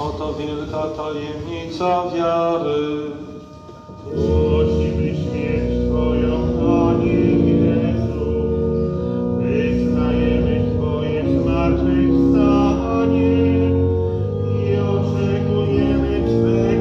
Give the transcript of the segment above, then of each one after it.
Oto wielka tajemnica wiary. śmierć Panie Jezu. Wyznajemy i oczekujemy w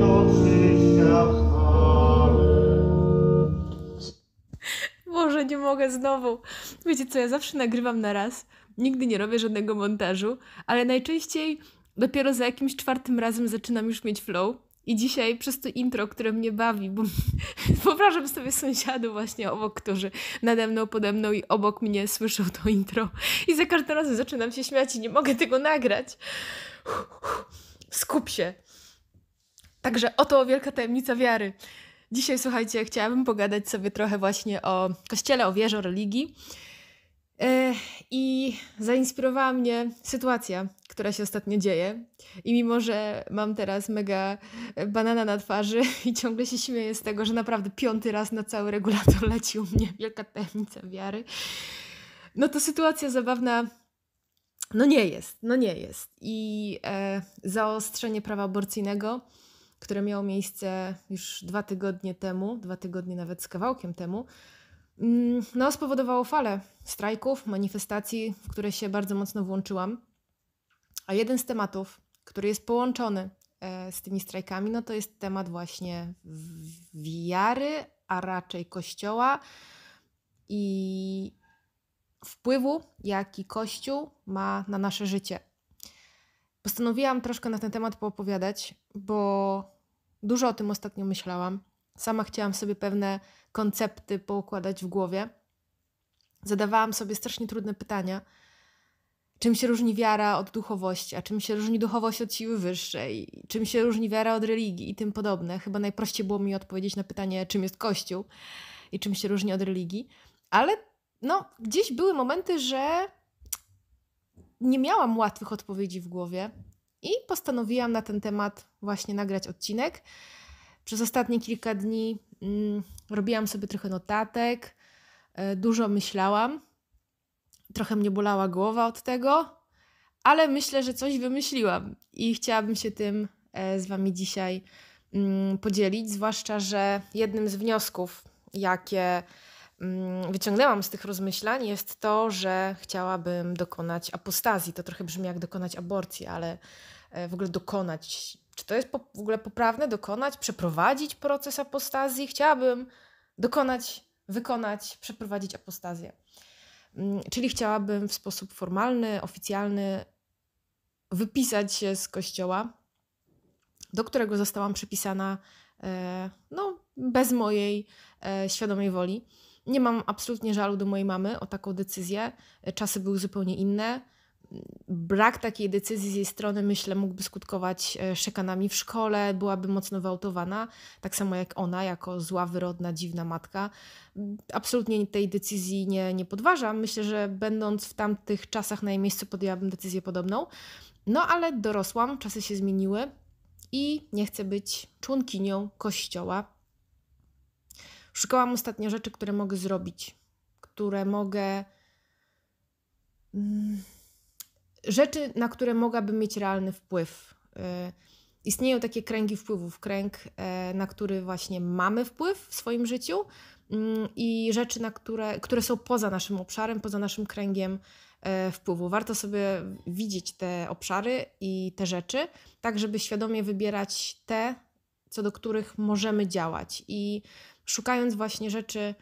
nie mogę znowu. Wiecie co, ja zawsze nagrywam na raz. Nigdy nie robię żadnego montażu, ale najczęściej dopiero za jakimś czwartym razem zaczynam już mieć flow. I dzisiaj przez to intro, które mnie bawi, bo wyobrażam sobie sąsiadów właśnie obok, którzy nade mną, pode mną i obok mnie słyszą to intro. I za każdym razem zaczynam się śmiać i nie mogę tego nagrać. Skup się. Także oto wielka tajemnica wiary. Dzisiaj, słuchajcie, chciałabym pogadać sobie trochę właśnie o kościele, o wierze, o religii. I zainspirowała mnie sytuacja, która się ostatnio dzieje. I mimo, że mam teraz mega e, banana na twarzy i ciągle się śmieję z tego, że naprawdę piąty raz na cały regulator leci u mnie wielka tajemnica wiary, no to sytuacja zabawna no nie jest, no nie jest. I e, zaostrzenie prawa aborcyjnego, które miało miejsce już dwa tygodnie temu, dwa tygodnie nawet z kawałkiem temu, Mm, no, spowodowało falę strajków, manifestacji, w które się bardzo mocno włączyłam. A jeden z tematów, który jest połączony e, z tymi strajkami, no to jest temat właśnie wiary, a raczej kościoła i wpływu, jaki kościół ma na nasze życie. Postanowiłam troszkę na ten temat poopowiadać, bo dużo o tym ostatnio myślałam. Sama chciałam sobie pewne koncepty poukładać w głowie. Zadawałam sobie strasznie trudne pytania. Czym się różni wiara od duchowości, a czym się różni duchowość od siły wyższej, czym się różni wiara od religii i tym podobne. Chyba najprościej było mi odpowiedzieć na pytanie, czym jest Kościół i czym się różni od religii. Ale no, gdzieś były momenty, że nie miałam łatwych odpowiedzi w głowie i postanowiłam na ten temat właśnie nagrać odcinek. Przez ostatnie kilka dni mm, robiłam sobie trochę notatek, e, dużo myślałam, trochę mnie bolała głowa od tego, ale myślę, że coś wymyśliłam i chciałabym się tym e, z Wami dzisiaj mm, podzielić. Zwłaszcza, że jednym z wniosków, jakie mm, wyciągnęłam z tych rozmyślań, jest to, że chciałabym dokonać apostazji. To trochę brzmi jak dokonać aborcji, ale e, w ogóle dokonać czy to jest w ogóle poprawne dokonać, przeprowadzić proces apostazji? Chciałabym dokonać, wykonać, przeprowadzić apostazję. Mm, czyli chciałabym w sposób formalny, oficjalny wypisać się z kościoła, do którego zostałam przypisana e, no, bez mojej e, świadomej woli. Nie mam absolutnie żalu do mojej mamy o taką decyzję. E, czasy były zupełnie inne brak takiej decyzji z jej strony, myślę, mógłby skutkować e, szekanami w szkole, byłaby mocno wyautowana, tak samo jak ona, jako zła, wyrodna, dziwna matka. Absolutnie tej decyzji nie, nie podważam. Myślę, że będąc w tamtych czasach na jej miejscu, podjęłabym decyzję podobną. No ale dorosłam, czasy się zmieniły i nie chcę być członkinią kościoła. Szukałam ostatnio rzeczy, które mogę zrobić, które mogę. Mm rzeczy, na które mogłabym mieć realny wpływ. Y, istnieją takie kręgi wpływów, kręg, y, na który właśnie mamy wpływ w swoim życiu y, i rzeczy, na które, które są poza naszym obszarem, poza naszym kręgiem wpływu. Warto sobie widzieć te obszary i te rzeczy, tak żeby świadomie wybierać te, co do których możemy działać. I szukając właśnie rzeczy,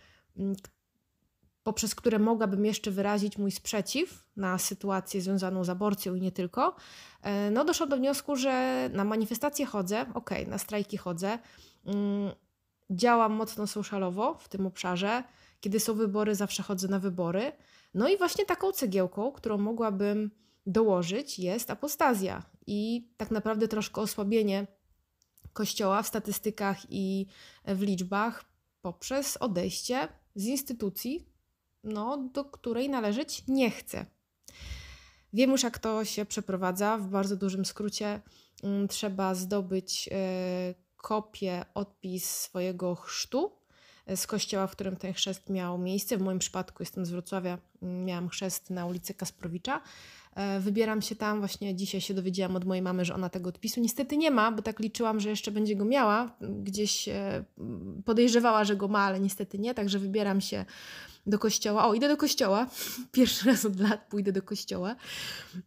poprzez które mogłabym jeszcze wyrazić mój sprzeciw na sytuację związaną z aborcją i nie tylko, e, no doszłam do wniosku, że na manifestacje chodzę, ok, na strajki chodzę, mm, działam mocno socialowo w tym obszarze, kiedy są wybory, zawsze chodzę na wybory. No i właśnie taką cegiełką, którą mogłabym dołożyć, jest apostazja i tak naprawdę troszkę osłabienie Kościoła w statystykach i w liczbach poprzez odejście z instytucji, no, do której należeć nie chcę. Wiem już, jak to się przeprowadza. W bardzo dużym skrócie mm, trzeba zdobyć e, kopię, odpis swojego chrztu e, z kościoła, w którym ten chrzest miał miejsce. W moim przypadku jestem z Wrocławia, mm, miałam chrzest na ulicy Kasprowicza. E, wybieram się tam, właśnie dzisiaj się dowiedziałam od mojej mamy, że ona tego odpisu niestety nie ma, bo tak liczyłam, że jeszcze będzie go miała. Gdzieś e, podejrzewała, że go ma, ale niestety nie, także wybieram się do kościoła. O, idę do kościoła. Pierwszy raz od lat pójdę do kościoła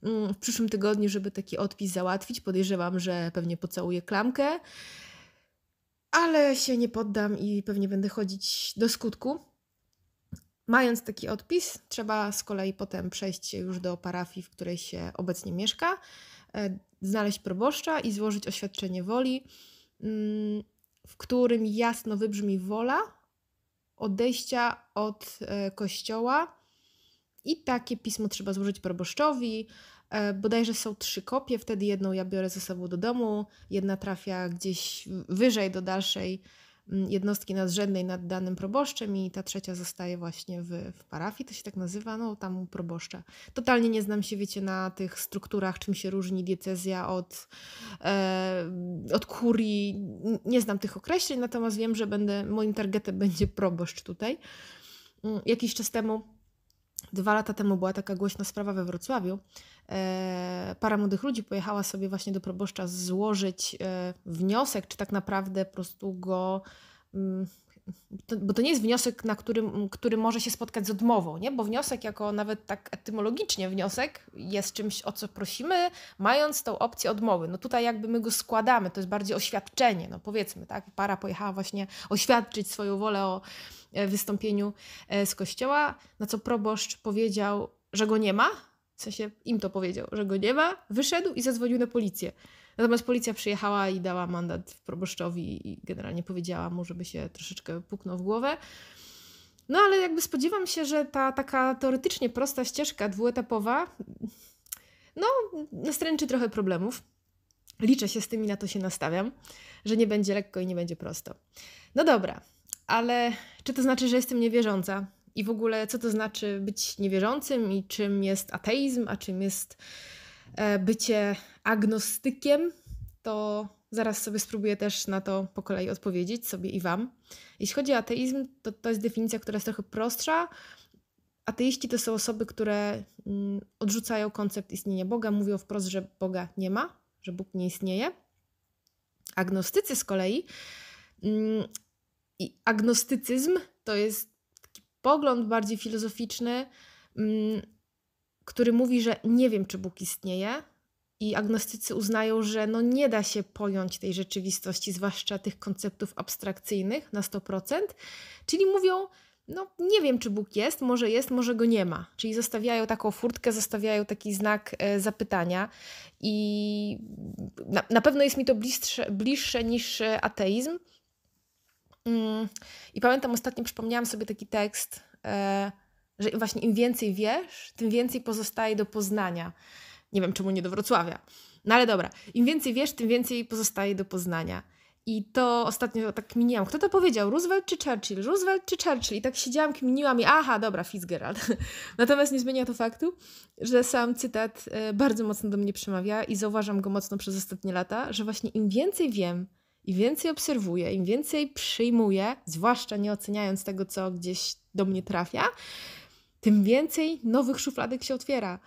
mm, w przyszłym tygodniu, żeby taki odpis załatwić. Podejrzewam, że pewnie pocałuję klamkę, ale się nie poddam i pewnie będę chodzić do skutku. Mając taki odpis, trzeba z kolei potem przejść już do parafii, w której się obecnie mieszka, e, znaleźć proboszcza i złożyć oświadczenie woli, mm, w którym jasno wybrzmi wola odejścia od e, kościoła. I takie pismo trzeba złożyć proboszczowi. E, bodajże są trzy kopie, wtedy jedną ja biorę ze sobą do domu, jedna trafia gdzieś wyżej do dalszej Mm, jednostki nadrzędnej nad danym proboszczem i ta trzecia zostaje właśnie w, w parafii, to się tak nazywa, no tam u proboszcza. Totalnie nie znam się, wiecie, na tych strukturach, czym się różni diecezja od, e, od kurii, nie znam tych określeń, natomiast wiem, że będę, moim targetem będzie proboszcz tutaj. Mm, jakiś czas temu Dwa lata temu była taka głośna sprawa we Wrocławiu, E, para młodych ludzi pojechała sobie właśnie do proboszcza złożyć e, wniosek, czy tak naprawdę po prostu go. Mm, bo to nie jest wniosek, na którym, który może się spotkać z odmową, nie? bo wniosek, jako nawet tak etymologicznie wniosek, jest czymś, o co prosimy, mając tą opcję odmowy. No tutaj jakby my go składamy, to jest bardziej oświadczenie, no powiedzmy, tak? Para pojechała właśnie oświadczyć swoją wolę o e, wystąpieniu z kościoła, na co proboszcz powiedział, że go nie ma, w sensie im to powiedział, że go nie ma, wyszedł i zadzwonił na policję. Natomiast policja przyjechała i dała mandat proboszczowi i generalnie powiedziała mu, żeby się troszeczkę puknął w głowę. No ale jakby spodziewam się, że ta taka teoretycznie prosta ścieżka dwuetapowa, no, nastręczy trochę problemów. Liczę się z tym i na to się nastawiam, że nie będzie lekko i nie będzie prosto. No dobra, ale czy to znaczy, że jestem niewierząca? i w ogóle co to znaczy być niewierzącym i czym jest ateizm, a czym jest e, bycie agnostykiem, to zaraz sobie spróbuję też na to po kolei odpowiedzieć sobie i Wam. Jeśli chodzi o ateizm, to to jest definicja, która jest trochę prostsza. Ateiści to są osoby, które mm, odrzucają koncept istnienia Boga, mówią wprost, że Boga nie ma, że Bóg nie istnieje. Agnostycy z kolei, mm, agnostycyzm to jest pogląd bardziej filozoficzny, mm, który mówi, że nie wiem, czy Bóg istnieje. I agnostycy uznają, że no nie da się pojąć tej rzeczywistości, zwłaszcza tych konceptów abstrakcyjnych na 100%. Czyli mówią, no nie wiem, czy Bóg jest, może jest, może go nie ma. Czyli zostawiają taką furtkę, zostawiają taki znak e, zapytania i na, na pewno jest mi to bliższe, bliższe niż e, ateizm, Mm, I pamiętam ostatnio przypomniałam sobie taki tekst, e, że właśnie im więcej wiesz, tym więcej pozostaje do poznania. Nie wiem, czemu nie do Wrocławia. No ale dobra, im więcej wiesz, tym więcej pozostaje do poznania. I to ostatnio tak miniłam. Kto to powiedział? Roosevelt czy Churchill? Roosevelt czy Churchill? I tak siedziałam, kminiłam i aha, dobra, Fitzgerald. Natomiast nie zmienia to faktu, że sam cytat e, bardzo mocno do mnie przemawia i zauważam go mocno przez ostatnie lata, że właśnie im więcej wiem, i więcej obserwuję, im więcej przyjmuję, zwłaszcza nie oceniając tego, co gdzieś do mnie trafia, tym więcej nowych szufladek się otwiera.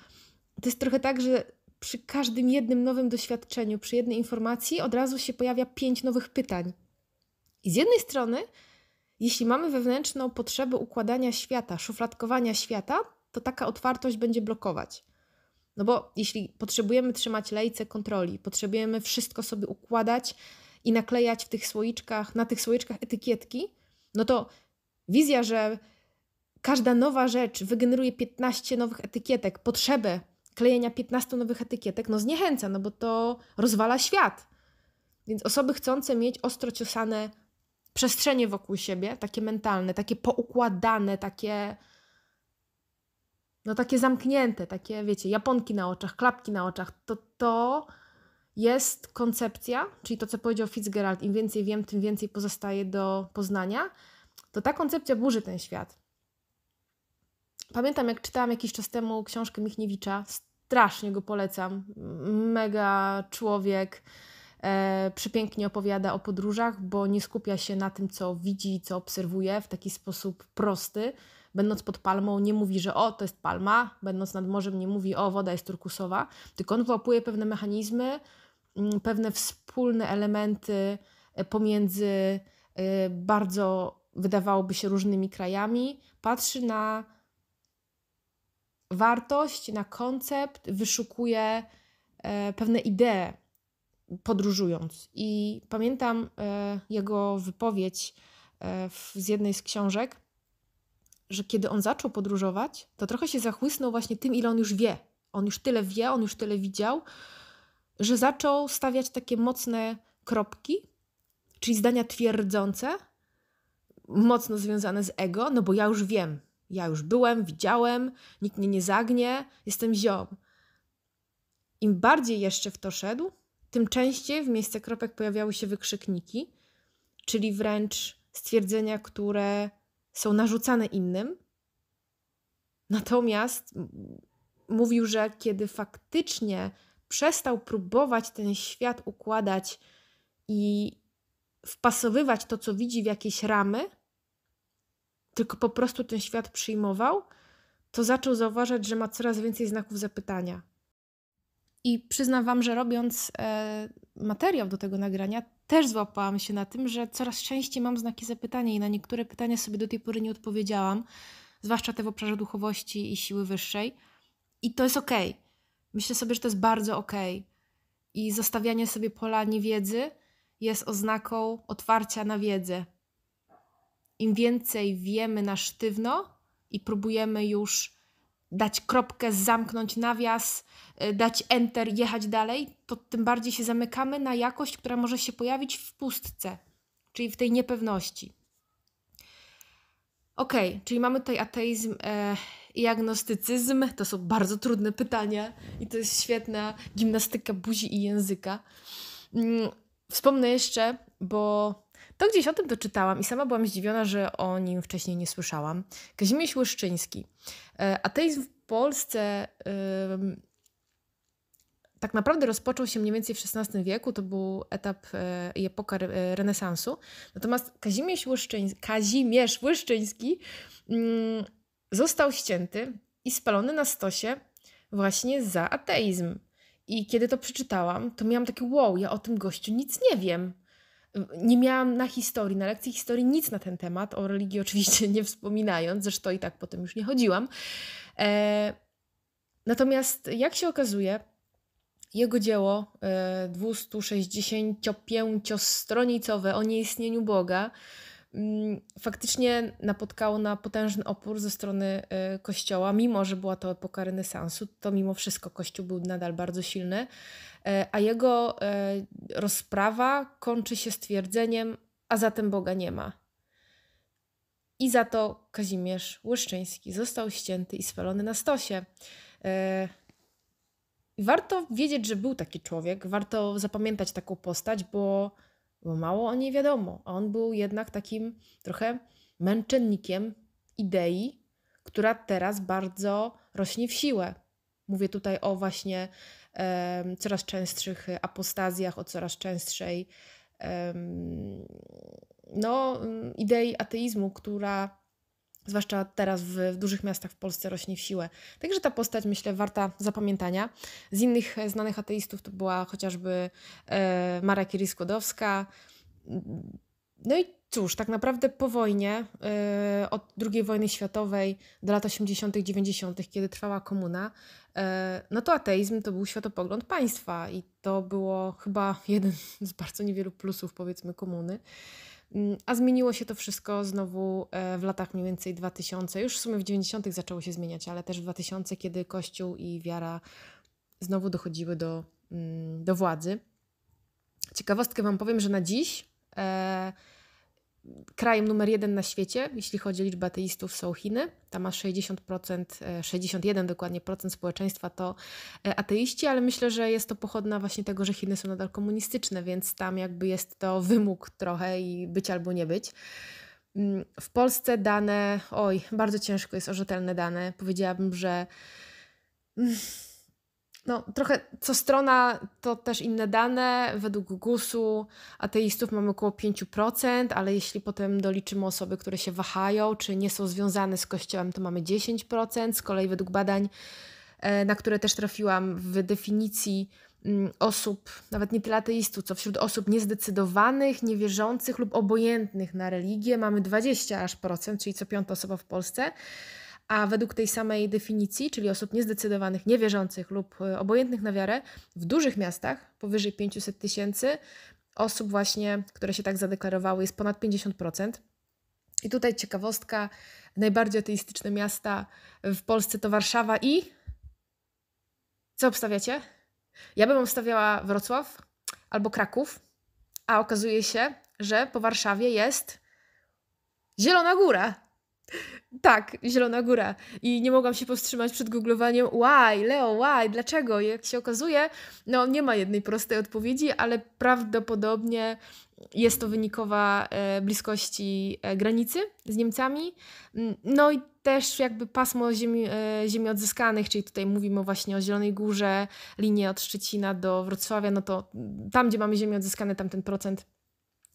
To jest trochę tak, że przy każdym jednym nowym doświadczeniu, przy jednej informacji od razu się pojawia pięć nowych pytań. I z jednej strony, jeśli mamy wewnętrzną potrzebę układania świata, szufladkowania świata, to taka otwartość będzie blokować. No bo jeśli potrzebujemy trzymać lejce kontroli, potrzebujemy wszystko sobie układać, i naklejać w tych słoiczkach, na tych słoiczkach etykietki, no to wizja, że każda nowa rzecz wygeneruje 15 nowych etykietek, potrzebę klejenia 15 nowych etykietek, no zniechęca, no bo to rozwala świat. Więc osoby chcące mieć ostro ciosane przestrzenie wokół siebie, takie mentalne, takie poukładane, takie no takie zamknięte, takie wiecie, japonki na oczach, klapki na oczach, to to jest koncepcja, czyli to, co powiedział Fitzgerald, im więcej wiem, tym więcej pozostaje do poznania, to ta koncepcja burzy ten świat. Pamiętam, jak czytałam jakiś czas temu książkę Michniewicza, strasznie go polecam, mega człowiek, e, przepięknie opowiada o podróżach, bo nie skupia się na tym, co widzi, co obserwuje w taki sposób prosty, będąc pod palmą, nie mówi, że o, to jest palma, będąc nad morzem, nie mówi, o, woda jest turkusowa, tylko on wyłapuje pewne mechanizmy, Mm, pewne wspólne elementy e, pomiędzy e, bardzo wydawałoby się różnymi krajami, patrzy na wartość, na koncept, wyszukuje e, pewne idee podróżując. I pamiętam jego wypowiedź z jednej z książek, że kiedy on zaczął podróżować, to trochę się zachłysnął właśnie tym, ile on już wie. On już tyle wie, on już tyle widział, że zaczął stawiać takie mocne kropki, czyli zdania twierdzące, mocno związane z ego, no bo ja już wiem, ja już byłem, widziałem, nikt mnie nie zagnie, jestem ziom. Im bardziej jeszcze w to szedł, tym częściej w miejsce kropek pojawiały się wykrzykniki, czyli wręcz stwierdzenia, które są narzucane innym. Natomiast mówił, że kiedy faktycznie przestał próbować ten świat układać i wpasowywać to, co widzi w jakieś ramy, tylko po prostu ten świat przyjmował, to zaczął zauważać, że ma coraz więcej znaków zapytania. I przyznam Wam, że robiąc e, materiał do tego nagrania, też złapałam się na tym, że coraz częściej mam znaki zapytania i na niektóre pytania sobie do tej pory nie odpowiedziałam, zwłaszcza te w obszarze duchowości i siły wyższej. I to jest okej. Okay. Myślę sobie, że to jest bardzo okej. Okay. I zostawianie sobie pola niewiedzy jest oznaką otwarcia na wiedzę. Im więcej wiemy na sztywno i próbujemy już dać kropkę, zamknąć nawias, y, dać enter, jechać dalej, to tym bardziej się zamykamy na jakość, która może się pojawić w pustce, czyli w tej niepewności. Okej, okay, czyli mamy tutaj ateizm e, i agnostycyzm. To są bardzo trudne pytania i to jest świetna gimnastyka buzi i języka. Mm, wspomnę jeszcze, bo to gdzieś o tym doczytałam i sama byłam zdziwiona, że o nim wcześniej nie słyszałam. Kazimierz Łyszczyński. E, ateizm w Polsce tak naprawdę rozpoczął się mniej więcej w XVI wieku, to był etap e, i epoka e, renesansu. Natomiast Kazimierz Łyszczyński, Kazimierz Łyszczyński mm, został ścięty i spalony na stosie właśnie za ateizm. I kiedy to przeczytałam, to miałam takie wow, ja o tym gościu nic nie wiem. Nie miałam na historii, na lekcji historii nic na ten temat, o religii oczywiście nie wspominając, zresztą i tak potem już nie chodziłam. E... Natomiast jak się okazuje, jego dzieło 265-stronicowe e, o nieistnieniu Boga mm, faktycznie napotkało na potężny opór ze strony e, Kościoła, mimo że była to epoka renesansu, to mimo wszystko Kościół był nadal bardzo silny, e, a jego rozprawa kończy się stwierdzeniem, a zatem Boga nie ma. I za to Kazimierz Łyszczyński został ścięty i spalony na stosie warto wiedzieć, że był taki człowiek, warto zapamiętać taką postać, bo, bo mało o niej wiadomo, a on był jednak takim trochę męczennikiem idei, która teraz bardzo rośnie w siłę. Mówię tutaj o właśnie coraz częstszych apostazjach, o coraz częstszej no, idei ateizmu, która zwłaszcza teraz w, w, dużych miastach w Polsce rośnie w siłę. Także ta postać, myślę, warta zapamiętania. Z innych e, znanych ateistów to była chociażby e, Mara Curie-Skłodowska. No i cóż, tak naprawdę po wojnie, e, od II wojny światowej do lat 80., 90., kiedy trwała komuna, e, no to ateizm to był światopogląd państwa i to było chyba jeden z bardzo niewielu plusów, powiedzmy, komuny. Mm, a zmieniło się to wszystko znowu e, w latach mniej więcej 2000, już w sumie w 90. zaczęło się zmieniać, ale też w 2000, kiedy Kościół i wiara znowu dochodziły do, mm, do władzy. Ciekawostkę Wam powiem, że na dziś e, krajem numer jeden na świecie, jeśli chodzi o liczbę ateistów, są Chiny. Tam aż 60%, 61 dokładnie procent społeczeństwa to e, ateiści, ale myślę, że jest to pochodna właśnie tego, że Chiny są nadal komunistyczne, więc tam jakby jest to wymóg trochę i być albo nie być. Mm, w Polsce dane, oj, bardzo ciężko jest o rzetelne dane. Powiedziałabym, że mm, no, trochę co strona to też inne dane. Według GUS-u ateistów mamy około 5%, ale jeśli potem doliczymy osoby, które się wahają czy nie są związane z kościołem, to mamy 10%. Z kolei według badań, e, na które też trafiłam w definicji mm, osób, nawet nie tyle ateistów, co wśród osób niezdecydowanych, niewierzących lub obojętnych na religię mamy 20 aż procent, czyli co piąta osoba w Polsce a według tej samej definicji, czyli osób niezdecydowanych, niewierzących lub e, obojętnych na wiarę, w dużych miastach powyżej 500 tysięcy osób właśnie, które się tak zadeklarowały, jest ponad 50%. I tutaj ciekawostka, najbardziej ateistyczne miasta w Polsce to Warszawa i... Co obstawiacie? Ja bym obstawiała Wrocław albo Kraków, a okazuje się, że po Warszawie jest Zielona Góra. Tak, Zielona Góra. I nie mogłam się powstrzymać przed googlowaniem why, Leo, why, dlaczego? I jak się okazuje, no nie ma jednej prostej odpowiedzi, ale prawdopodobnie jest to wynikowa e, bliskości e, granicy z Niemcami. Mm, no i też jakby pasmo ziemi, e, ziemi odzyskanych, czyli tutaj mówimy właśnie o Zielonej Górze, linie od Szczecina do Wrocławia, no to tam, gdzie mamy ziemię odzyskane, tam ten procent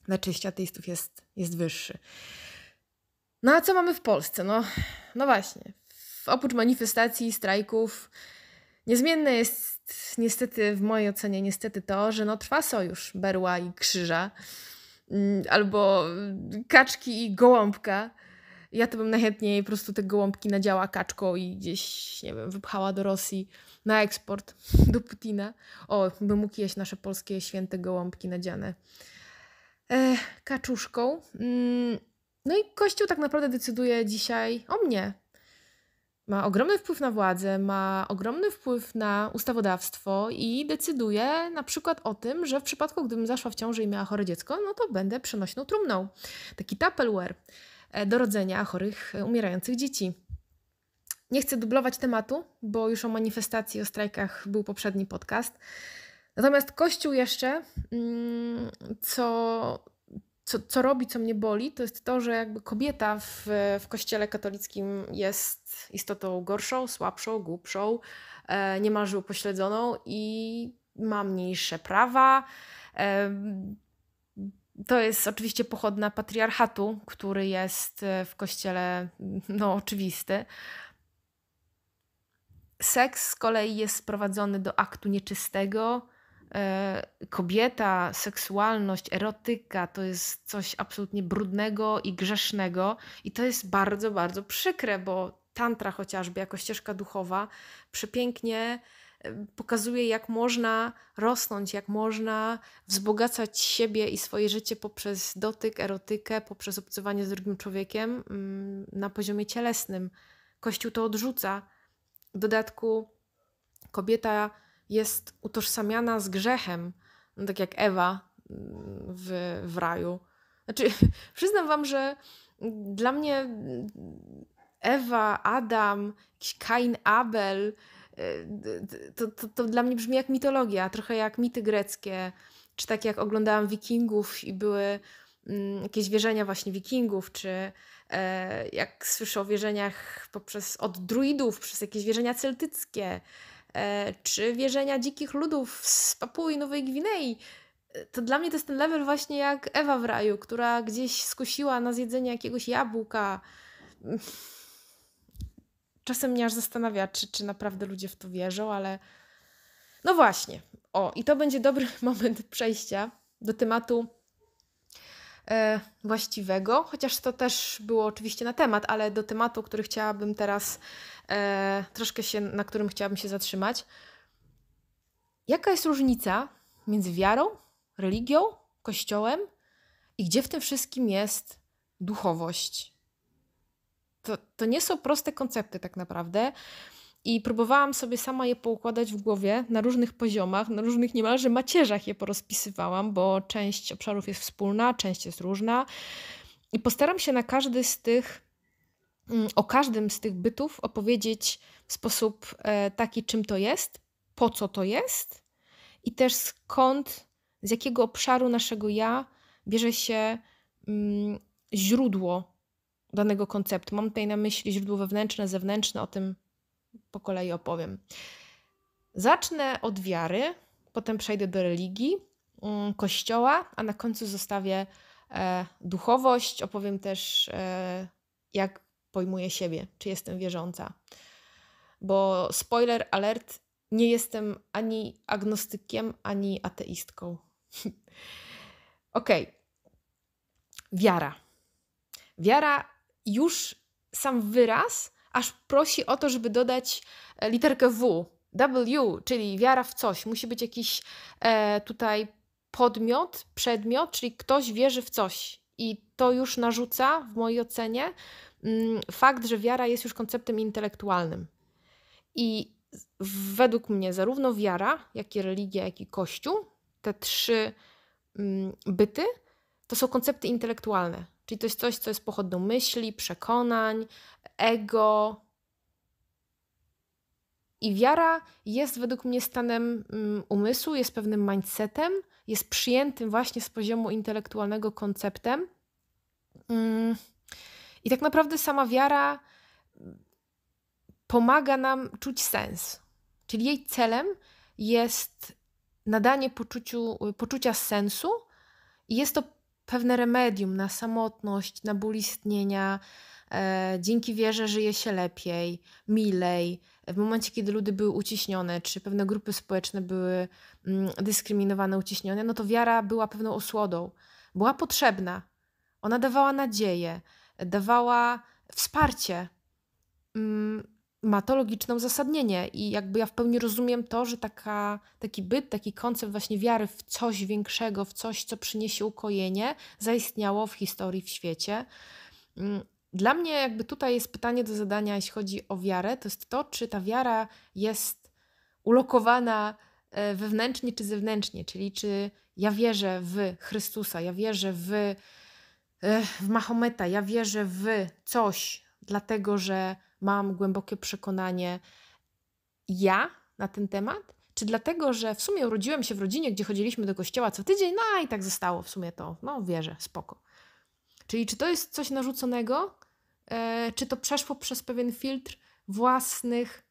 na części ateistów jest, jest wyższy. No a co mamy w Polsce? No, no właśnie, oprócz manifestacji, strajków, niezmienne jest niestety, w mojej ocenie, niestety to, że no, trwa sojusz berła i krzyża, mm, albo mm, kaczki i gołąbka. Ja to bym najchętniej po prostu te gołąbki nadziała kaczką i gdzieś, nie wiem, wypchała do Rosji na eksport do Putina. O, bym mógł jeść nasze polskie święte gołąbki nadziane. E, kaczuszką. Mm, no i Kościół tak naprawdę decyduje dzisiaj o mnie. Ma ogromny wpływ na władzę, ma ogromny wpływ na ustawodawstwo i decyduje na przykład o tym, że w przypadku, gdybym zaszła w ciąży i miała chore dziecko, no to będę przenośną trumną. Taki Tupperware e, do rodzenia chorych, e, umierających dzieci. Nie chcę dublować tematu, bo już o manifestacji, o strajkach był poprzedni podcast. Natomiast Kościół jeszcze, mm, co co, co robi, co mnie boli, to jest to, że jakby kobieta w, w kościele katolickim jest istotą gorszą, słabszą, głupszą, e, niemalże upośledzoną i ma mniejsze prawa. E, to jest oczywiście pochodna patriarchatu, który jest e, w kościele no, oczywisty. Seks z kolei jest sprowadzony do aktu nieczystego, E, kobieta, seksualność, erotyka to jest coś absolutnie brudnego i grzesznego, i to jest bardzo, bardzo przykre, bo tantra chociażby jako ścieżka duchowa przepięknie e, pokazuje, jak można rosnąć, jak można wzbogacać siebie i swoje życie poprzez dotyk, erotykę, poprzez obcowanie z drugim człowiekiem mm, na poziomie cielesnym. Kościół to odrzuca. W dodatku kobieta jest utożsamiana z grzechem, no, tak jak Ewa mm, w, w raju. Znaczy, przyznam Wam, że dla mnie mm, Ewa, Adam, jakiś Kain, Abel, y, to, to, to dla mnie brzmi jak mitologia, trochę jak mity greckie, czy tak jak oglądałam Wikingów i były mm, jakieś wierzenia właśnie Wikingów, czy e, jak słyszę o wierzeniach poprzez od druidów, przez jakieś wierzenia celtyckie, E, czy wierzenia dzikich ludów z Papui Nowej Gwinei. E, to dla mnie to jest ten level właśnie jak Ewa w raju, która gdzieś skusiła na zjedzenie jakiegoś jabłka. Czasem mnie aż zastanawia, czy, czy naprawdę ludzie w to wierzą, ale no właśnie. O, i to będzie dobry moment przejścia do tematu E, właściwego, chociaż to też było oczywiście na temat, ale do tematu, który chciałabym teraz e, troszkę się, na którym chciałabym się zatrzymać. Jaka jest różnica między wiarą, religią, kościołem i gdzie w tym wszystkim jest duchowość? To, to nie są proste koncepty tak naprawdę i próbowałam sobie sama je poukładać w głowie na różnych poziomach, na różnych niemalże macierzach je porozpisywałam, bo część obszarów jest wspólna, część jest różna. I postaram się na każdy z tych, mm, o każdym z tych bytów opowiedzieć w sposób e, taki, czym to jest, po co to jest i też skąd, z jakiego obszaru naszego ja bierze się mm, źródło danego konceptu. Mam tutaj na myśli źródło wewnętrzne, zewnętrzne, o tym po kolei opowiem. Zacznę od wiary, potem przejdę do religii, mm, kościoła, a na końcu zostawię e, duchowość. Opowiem też, e, jak pojmuję siebie, czy jestem wierząca. Bo spoiler alert, nie jestem ani agnostykiem, ani ateistką. Okej. Okay. Wiara. Wiara, już sam wyraz aż prosi o to, żeby dodać e, literkę W, W, czyli wiara w coś. Musi być jakiś e, tutaj podmiot, przedmiot, czyli ktoś wierzy w coś. I to już narzuca, w mojej ocenie, mm, fakt, że wiara jest już konceptem intelektualnym. I według mnie zarówno wiara, jak i religia, jak i kościół, te trzy mm, byty, to są koncepty intelektualne Czyli to jest coś, co jest pochodną myśli, przekonań, ego. I wiara jest według mnie stanem mm, umysłu, jest pewnym mindsetem, jest przyjętym właśnie z poziomu intelektualnego konceptem. Mm. I tak naprawdę sama wiara mm, pomaga nam czuć sens. Czyli jej celem jest nadanie poczuciu, poczucia sensu i jest to pewne remedium na samotność, na ból istnienia. E, dzięki wierze żyje się lepiej, milej. W momencie, kiedy ludy były uciśnione, czy pewne grupy społeczne były mm, dyskryminowane, uciśnione, no to wiara była pewną osłodą. Była potrzebna. Ona dawała nadzieję, dawała wsparcie. Mm, ma to logiczne uzasadnienie i jakby ja w pełni rozumiem to, że taka, taki byt, taki koncept właśnie wiary w coś większego, w coś, co przyniesie ukojenie, zaistniało w historii, w świecie. Mm, dla mnie jakby tutaj jest pytanie do zadania, jeśli chodzi o wiarę, to jest to, czy ta wiara jest ulokowana e, wewnętrznie czy zewnętrznie, czyli czy ja wierzę w Chrystusa, ja wierzę w, e, w Mahometa, ja wierzę w coś, dlatego że mam głębokie przekonanie ja na ten temat? Czy dlatego, że w sumie urodziłem się w rodzinie, gdzie chodziliśmy do kościoła co tydzień, no i tak zostało w sumie to, no wierzę, spoko. Czyli czy to jest coś narzuconego, e, czy to przeszło przez pewien filtr własnych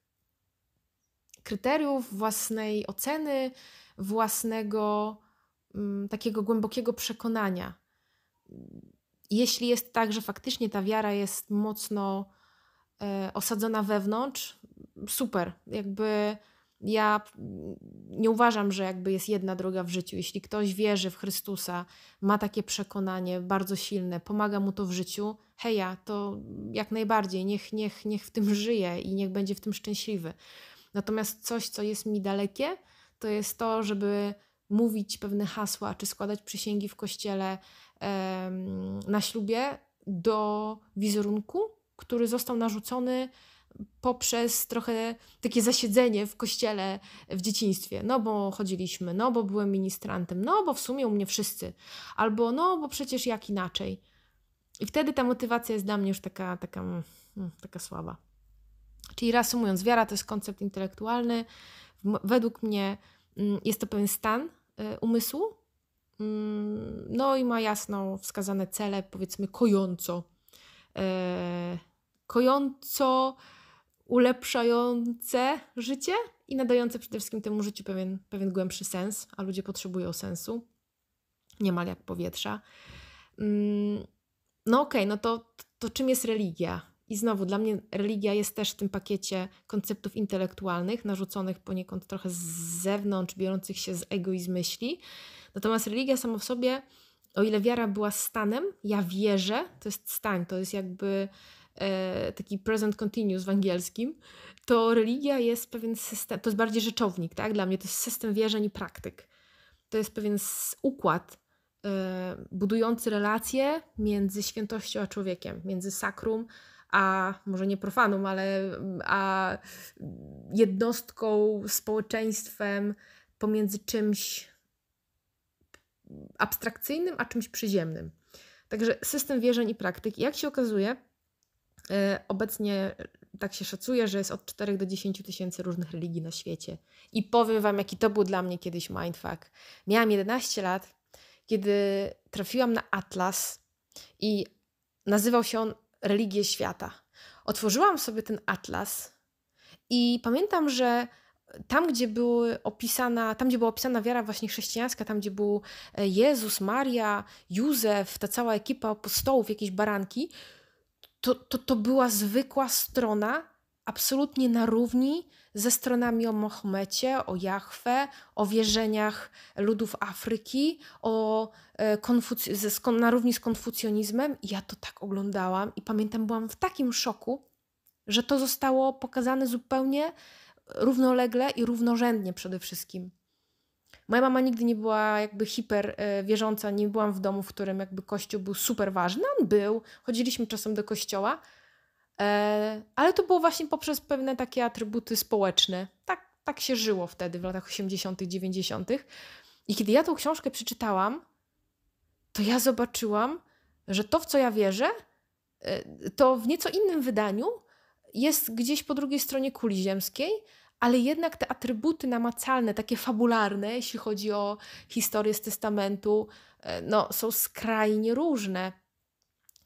kryteriów, własnej oceny, własnego mm, takiego głębokiego przekonania. Jeśli jest tak, że faktycznie ta wiara jest mocno E, osadzona wewnątrz, super. Jakby ja nie uważam, że jakby jest jedna droga w życiu. Jeśli ktoś wierzy w Chrystusa, ma takie przekonanie bardzo silne, pomaga mu to w życiu, heja, to jak najbardziej, niech, niech, niech w tym żyje i niech będzie w tym szczęśliwy. Natomiast coś, co jest mi dalekie, to jest to, żeby mówić pewne hasła, czy składać przysięgi w kościele em, na ślubie do wizerunku, który został narzucony poprzez trochę takie zasiedzenie w kościele w dzieciństwie. No bo chodziliśmy, no bo byłem ministrantem, no bo w sumie u mnie wszyscy. Albo no bo przecież jak inaczej. I wtedy ta motywacja jest dla mnie już taka, taka, mm, mm, taka słaba. Czyli reasumując, wiara to jest koncept intelektualny. Według mnie mm, jest to pewien stan y, umysłu, no i ma jasno wskazane cele, powiedzmy kojąco E, kojąco ulepszające życie i nadające przede wszystkim temu życiu pewien, pewien głębszy sens, a ludzie potrzebują sensu, niemal jak powietrza. Mm, no okej, okay, no to, to czym jest religia? I znowu, dla mnie religia jest też w tym pakiecie konceptów intelektualnych, narzuconych poniekąd trochę z zewnątrz, biorących się z egoizmu myśli. Natomiast religia sama w sobie o ile wiara była stanem, ja wierzę, to jest stań, to jest jakby e, taki present continuous w angielskim, to religia jest pewien system, to jest bardziej rzeczownik, tak? Dla mnie to jest system wierzeń i praktyk. To jest pewien układ e, budujący relacje między świętością a człowiekiem, między sakrum a może nie profanum, ale a jednostką, społeczeństwem, pomiędzy czymś, abstrakcyjnym, a czymś przyziemnym. Także system wierzeń i praktyk, jak się okazuje, e, obecnie e, tak się szacuje, że jest od 4 do 10 tysięcy różnych religii na świecie. I powiem Wam, jaki to był dla mnie kiedyś mindfuck. Miałam 11 lat, kiedy trafiłam na atlas i nazywał się on Religie Świata. Otworzyłam sobie ten atlas i pamiętam, że tam, gdzie były opisana, tam, gdzie była opisana wiara właśnie chrześcijańska, tam, gdzie był e, Jezus, Maria, Józef, ta cała ekipa apostołów, jakieś baranki, to, to, to była zwykła strona, absolutnie na równi ze stronami o Mahomecie, o Jachwę, o wierzeniach ludów Afryki, o e, konfuc- ze, na równi z konfucjonizmem. I ja to tak oglądałam i pamiętam, byłam w takim szoku, że to zostało pokazane zupełnie równolegle i równorzędnie przede wszystkim. Moja mama nigdy nie była jakby hiper e, wierząca, nie byłam w domu, w którym jakby kościół był super ważny. On był, chodziliśmy czasem do kościoła, e, ale to było właśnie poprzez pewne takie atrybuty społeczne. Tak, tak się żyło wtedy, w latach 80., 90. I kiedy ja tą książkę przeczytałam, to ja zobaczyłam, że to, w co ja wierzę, e, to w nieco innym wydaniu jest gdzieś po drugiej stronie kuli ziemskiej, ale jednak te atrybuty namacalne, takie fabularne, jeśli chodzi o historię z testamentu, e, no, są skrajnie różne.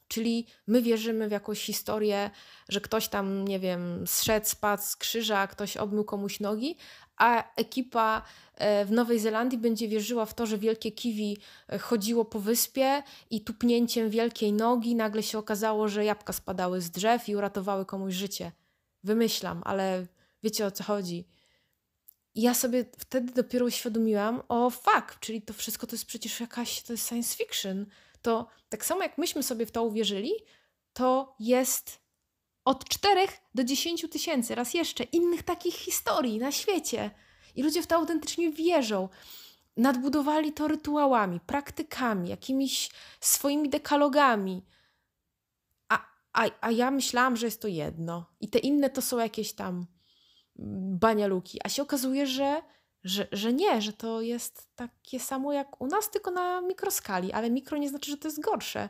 Czyli my wierzymy w jakąś historię, że ktoś tam, nie wiem, zszedł, spadł z krzyża, ktoś obmył komuś nogi, a ekipa e, w Nowej Zelandii będzie wierzyła w to, że wielkie kiwi e, chodziło po wyspie i tupnięciem wielkiej nogi nagle się okazało, że jabłka spadały z drzew i uratowały komuś życie. Wymyślam, ale wiecie o co chodzi. ja sobie wtedy dopiero uświadomiłam, o fuck, czyli to wszystko to jest przecież jakaś, to jest science fiction. To tak samo jak myśmy sobie w to uwierzyli, to jest od 4 do 10 tysięcy, raz jeszcze, innych takich historii na świecie. I ludzie w to autentycznie wierzą. Nadbudowali to rytuałami, praktykami, jakimiś swoimi dekalogami. A, a, a ja myślałam, że jest to jedno. I te inne to są jakieś tam mm, banialuki. A się okazuje, że, że, że nie, że to jest takie samo jak u nas, tylko na mikroskali. Ale mikro nie znaczy, że to jest gorsze.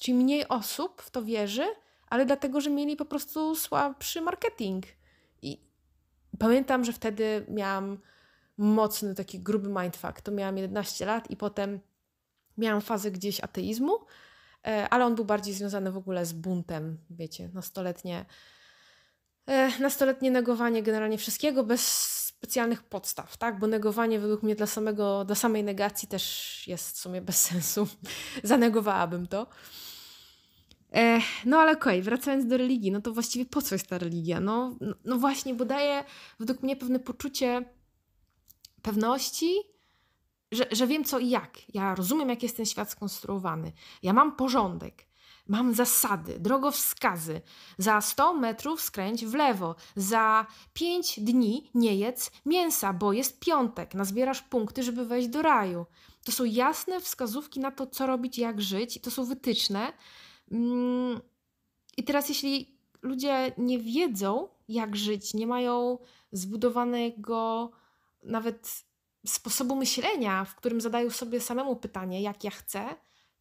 Czyli mniej osób w to wierzy, ale dlatego, że mieli po prostu słabszy marketing. I pamiętam, że wtedy miałam mocny taki gruby mindfuck. To miałam 11 lat i potem miałam fazę gdzieś ateizmu, e, ale on był bardziej związany w ogóle z buntem, wiecie, nastoletnie, e, nastoletnie negowanie generalnie wszystkiego bez specjalnych podstaw, tak? Bo negowanie według mnie dla, samego, dla samej negacji też jest w sumie bez sensu. Zanegowałabym to. No ale okej, okay, wracając do religii, no to właściwie po co jest ta religia? No, no, no, właśnie, bo daje według mnie pewne poczucie pewności, że, że wiem co i jak. Ja rozumiem, jak jest ten świat skonstruowany. Ja mam porządek, mam zasady, drogowskazy. Za 100 metrów skręć w lewo, za 5 dni nie jedz mięsa, bo jest piątek, nazbierasz punkty, żeby wejść do raju. To są jasne wskazówki na to, co robić, jak żyć, to są wytyczne. Mm, I teraz, jeśli ludzie nie wiedzą, jak żyć, nie mają zbudowanego nawet sposobu myślenia, w którym zadają sobie samemu pytanie, jak ja chcę,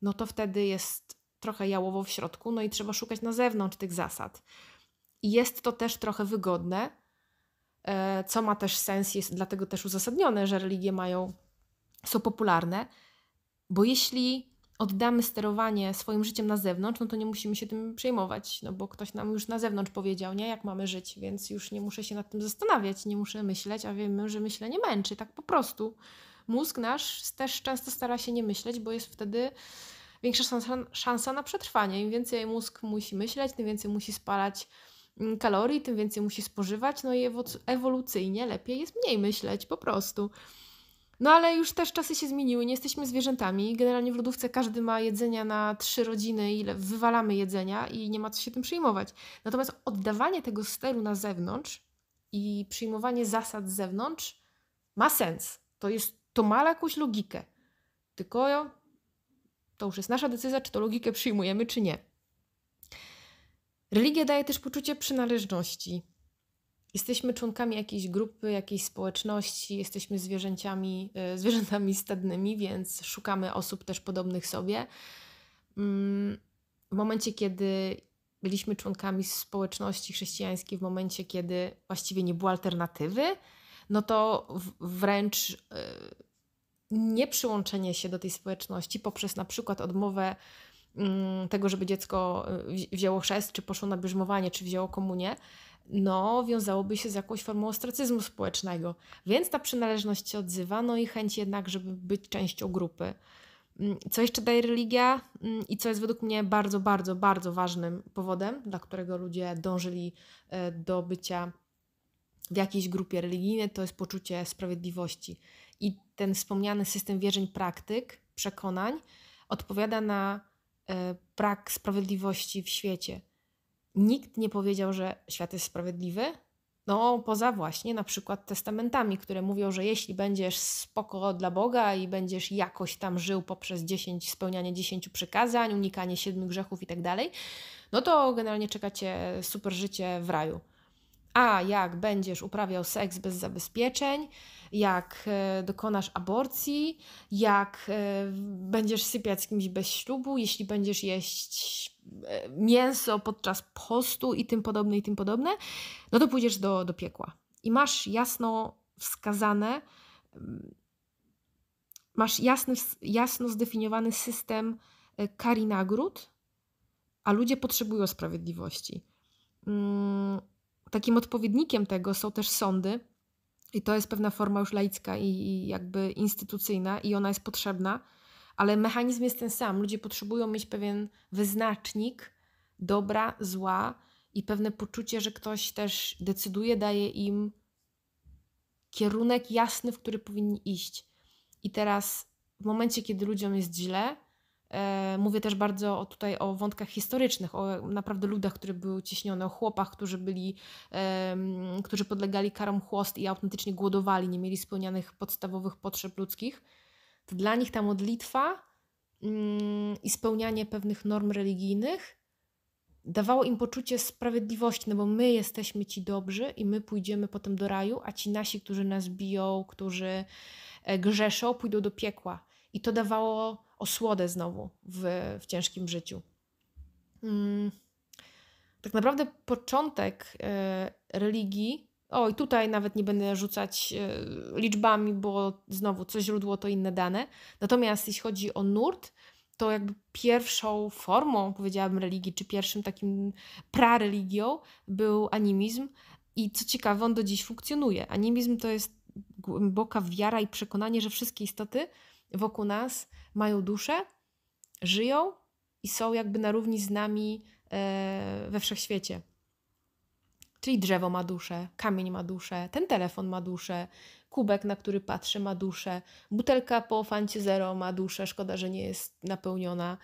no to wtedy jest trochę jałowo w środku, no i trzeba szukać na zewnątrz tych zasad. I jest to też trochę wygodne, e, co ma też sens, jest dlatego też uzasadnione, że religie mają, są popularne, bo jeśli oddamy sterowanie swoim życiem na zewnątrz, no to nie musimy się tym przejmować, no bo ktoś nam już na zewnątrz powiedział, nie, jak mamy żyć, więc już nie muszę się nad tym zastanawiać, nie muszę myśleć, a wiemy, że myślenie męczy, tak po prostu. Mózg nasz też często stara się nie myśleć, bo jest wtedy większa szansa, szansa na przetrwanie. Im więcej mózg musi myśleć, tym więcej musi spalać mm, kalorii, tym więcej musi spożywać, no i ewolucyjnie lepiej jest mniej myśleć po prostu. No ale już też czasy się zmieniły, nie jesteśmy zwierzętami. Generalnie w lodówce każdy ma jedzenia na trzy rodziny, ile wywalamy jedzenia i nie ma co się tym przejmować. Natomiast oddawanie tego steru na zewnątrz i przyjmowanie zasad z zewnątrz ma sens. To, jest, to ma jakąś logikę. Tylko to już jest nasza decyzja, czy to logikę przyjmujemy, czy nie. Religia daje też poczucie przynależności jesteśmy członkami jakiejś grupy, jakiejś społeczności, jesteśmy zwierzęciami, e, zwierzętami stadnymi, więc szukamy osób też podobnych sobie. Mm, w momencie, kiedy byliśmy członkami społeczności chrześcijańskiej, w momencie, kiedy właściwie nie było alternatywy, no to wręcz e, nie przyłączenie się do tej społeczności poprzez na przykład odmowę mm, tego, żeby dziecko e, wzięło chrzest, czy poszło na bierzmowanie, czy wzięło komunię, no, wiązałoby się z jakąś formą ostracyzmu społecznego, więc ta przynależność się odzywa, no i chęć jednak, żeby być częścią grupy. Mm, co jeszcze daje religia mm, i co jest według mnie bardzo, bardzo, bardzo ważnym powodem, dla którego ludzie dążyli e, do bycia w jakiejś grupie religijnej, to jest poczucie sprawiedliwości. I ten wspomniany system wierzeń, praktyk, przekonań odpowiada na e, brak sprawiedliwości w świecie nikt nie powiedział, że świat jest sprawiedliwy. No, poza właśnie na przykład testamentami, które mówią, że jeśli będziesz spoko dla Boga i będziesz jakoś tam żył poprzez 10, spełnianie 10 przykazań, unikanie siedmiu grzechów i tak dalej, no to generalnie czekacie super życie w raju. A jak będziesz uprawiał seks bez zabezpieczeń, jak e, dokonasz aborcji, jak e, będziesz sypiać z kimś bez ślubu, jeśli będziesz jeść e, mięso podczas postu i tym podobne, i tym podobne, no to pójdziesz do, do piekła. I masz jasno wskazane, mm, masz jasny, jasno zdefiniowany system kar i nagród, a ludzie potrzebują sprawiedliwości. Hmm Takim odpowiednikiem tego są też sądy, i to jest pewna forma już laicka i, jakby instytucyjna, i ona jest potrzebna, ale mechanizm jest ten sam. Ludzie potrzebują mieć pewien wyznacznik dobra, zła i pewne poczucie, że ktoś też decyduje, daje im kierunek jasny, w który powinni iść. I teraz w momencie, kiedy ludziom jest źle, E, mówię też bardzo o, tutaj o wątkach historycznych, o naprawdę ludach, które były ciśnione, o chłopach, którzy byli, którzy podlegali karom chłost i autentycznie głodowali, nie mieli spełnianych podstawowych potrzeb ludzkich. To dla nich ta modlitwa mm, i spełnianie pewnych norm religijnych dawało im poczucie sprawiedliwości, no bo my jesteśmy ci dobrzy i my pójdziemy potem do raju, a ci nasi, którzy nas biją, którzy e, grzeszą, pójdą do piekła. I to dawało osłodę znowu w, w ciężkim życiu. Hmm. Tak naprawdę początek e, religii religii, i tutaj nawet nie będę rzucać e, liczbami, bo znowu co źródło to inne dane. Natomiast jeśli chodzi o nurt, to jakby pierwszą formą, powiedziałabym, religii, czy pierwszym takim prareligią był animizm. I co ciekawe, on do dziś funkcjonuje. Animizm to jest głęboka wiara i przekonanie, że wszystkie istoty wokół nas mają duszę, żyją i są jakby na równi z nami e, we wszechświecie. Czyli drzewo ma duszę, kamień ma duszę, ten telefon ma duszę, kubek, na który patrzę, ma duszę, butelka po fancie zero ma duszę, szkoda, że nie jest napełniona.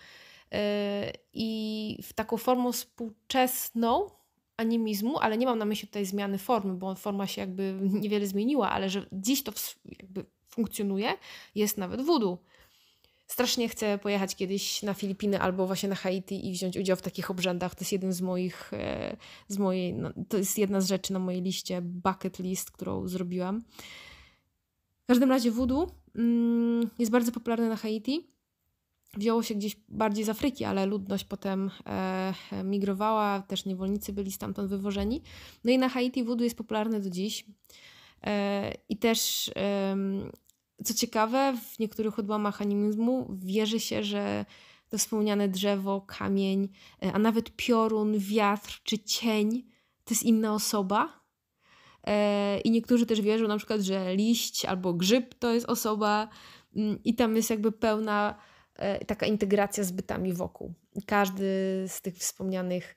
E, I w taką formą współczesną animizmu, ale nie mam na myśli tutaj zmiany formy, bo forma się jakby niewiele zmieniła, ale że dziś to jakby funkcjonuje, jest nawet wudu. Strasznie chcę pojechać kiedyś na Filipiny albo właśnie na Haiti i wziąć udział w takich obrzędach. To jest jeden z moich, e, z mojej, no, to jest jedna z rzeczy na mojej liście, bucket list, którą zrobiłam. W każdym razie voodoo mm, jest bardzo popularny na Haiti. Wzięło się gdzieś bardziej z Afryki, ale ludność potem e, migrowała, też niewolnicy byli stamtąd wywożeni. No i na Haiti voodoo jest popularny do dziś. E, I też co ciekawe, w niektórych odłamach animizmu wierzy się, że to wspomniane drzewo, kamień, e, a nawet piorun, wiatr czy cień to jest inna osoba. E, I niektórzy też wierzą na przykład, że liść albo grzyb to jest osoba, mm, i tam jest jakby pełna e, taka integracja z bytami wokół. Każdy z tych wspomnianych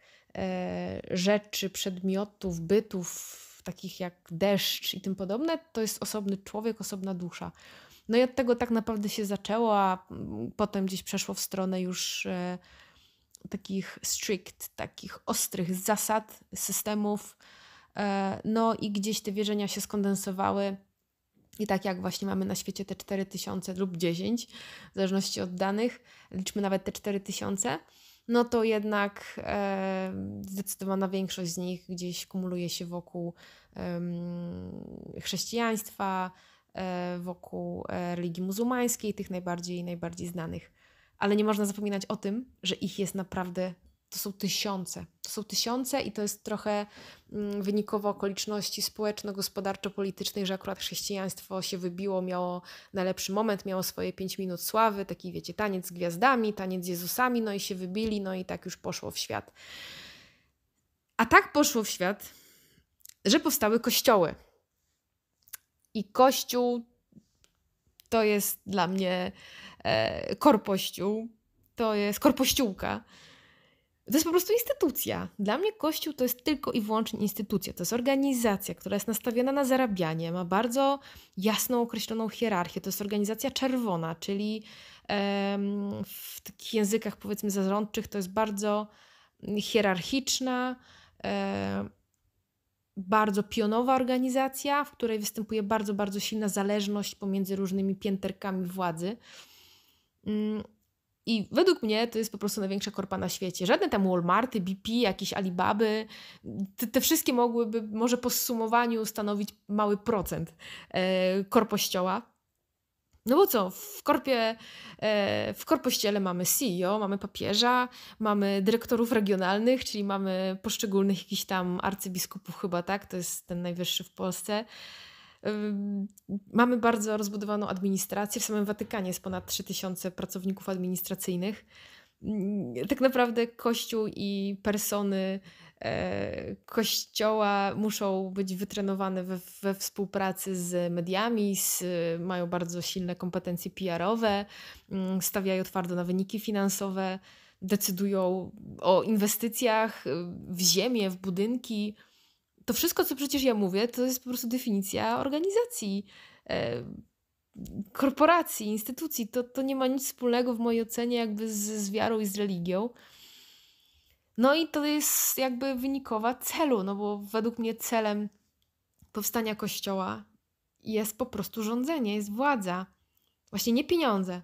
rzeczy, przedmiotów, bytów, takich jak deszcz i tym podobne, to jest osobny człowiek, osobna dusza. No i od tego tak naprawdę się zaczęło, a mm, potem gdzieś przeszło w stronę już e, takich strict, takich ostrych zasad, systemów. E, no i gdzieś te wierzenia się skondensowały. I tak jak właśnie mamy na świecie te 4000 lub 10, w zależności od danych, liczmy nawet te 4000. tysiące no to jednak e, zdecydowana większość z nich gdzieś kumuluje się wokół e, chrześcijaństwa, e, wokół e, religii muzułmańskiej, tych najbardziej najbardziej znanych. Ale nie można zapominać o tym, że ich jest naprawdę to są tysiące. To są tysiące i to jest trochę mm, wynikowo okoliczności społeczno-gospodarczo-politycznych, że akurat chrześcijaństwo się wybiło, miało najlepszy moment, miało swoje pięć minut sławy, taki wiecie, taniec z gwiazdami, taniec z Jezusami, no i się wybili, no i tak już poszło w świat. A tak poszło w świat, że powstały kościoły. I kościół to jest dla mnie e, korpościół, to jest korpościółka. To jest po prostu instytucja. Dla mnie Kościół to jest tylko i wyłącznie instytucja. To jest organizacja, która jest nastawiona na zarabianie, ma bardzo jasną określoną hierarchię. To jest organizacja czerwona, czyli w takich językach powiedzmy zarządczych to jest bardzo hierarchiczna, e, bardzo pionowa organizacja, w której występuje bardzo, bardzo silna zależność pomiędzy różnymi pięterkami władzy. Mm, i według mnie to jest po prostu największa korpa na świecie. Żadne tam Walmarty, BP, jakieś Alibaby, te, te wszystkie mogłyby może po sumowaniu stanowić mały procent e, korpościoła. No bo co, w korpie, e, w korpościele mamy CEO, mamy papieża, mamy dyrektorów regionalnych, czyli mamy poszczególnych jakichś tam arcybiskupów chyba, tak? To jest ten najwyższy w Polsce. Mamy bardzo rozbudowaną administrację. W samym Watykanie jest ponad 3000 pracowników administracyjnych. Tak naprawdę Kościół i persony e, Kościoła muszą być wytrenowane we, we współpracy z mediami, z, mają bardzo silne kompetencje PR-owe, stawiają twardo na wyniki finansowe, decydują o inwestycjach w ziemię, w budynki to wszystko, co przecież ja mówię, to jest po prostu definicja organizacji, e, korporacji, instytucji. To, to nie ma nic wspólnego w mojej ocenie jakby z, z wiarą i z religią. No i to jest jakby wynikowa celu, no bo według mnie celem powstania kościoła jest po prostu rządzenie, jest władza. Właśnie nie pieniądze.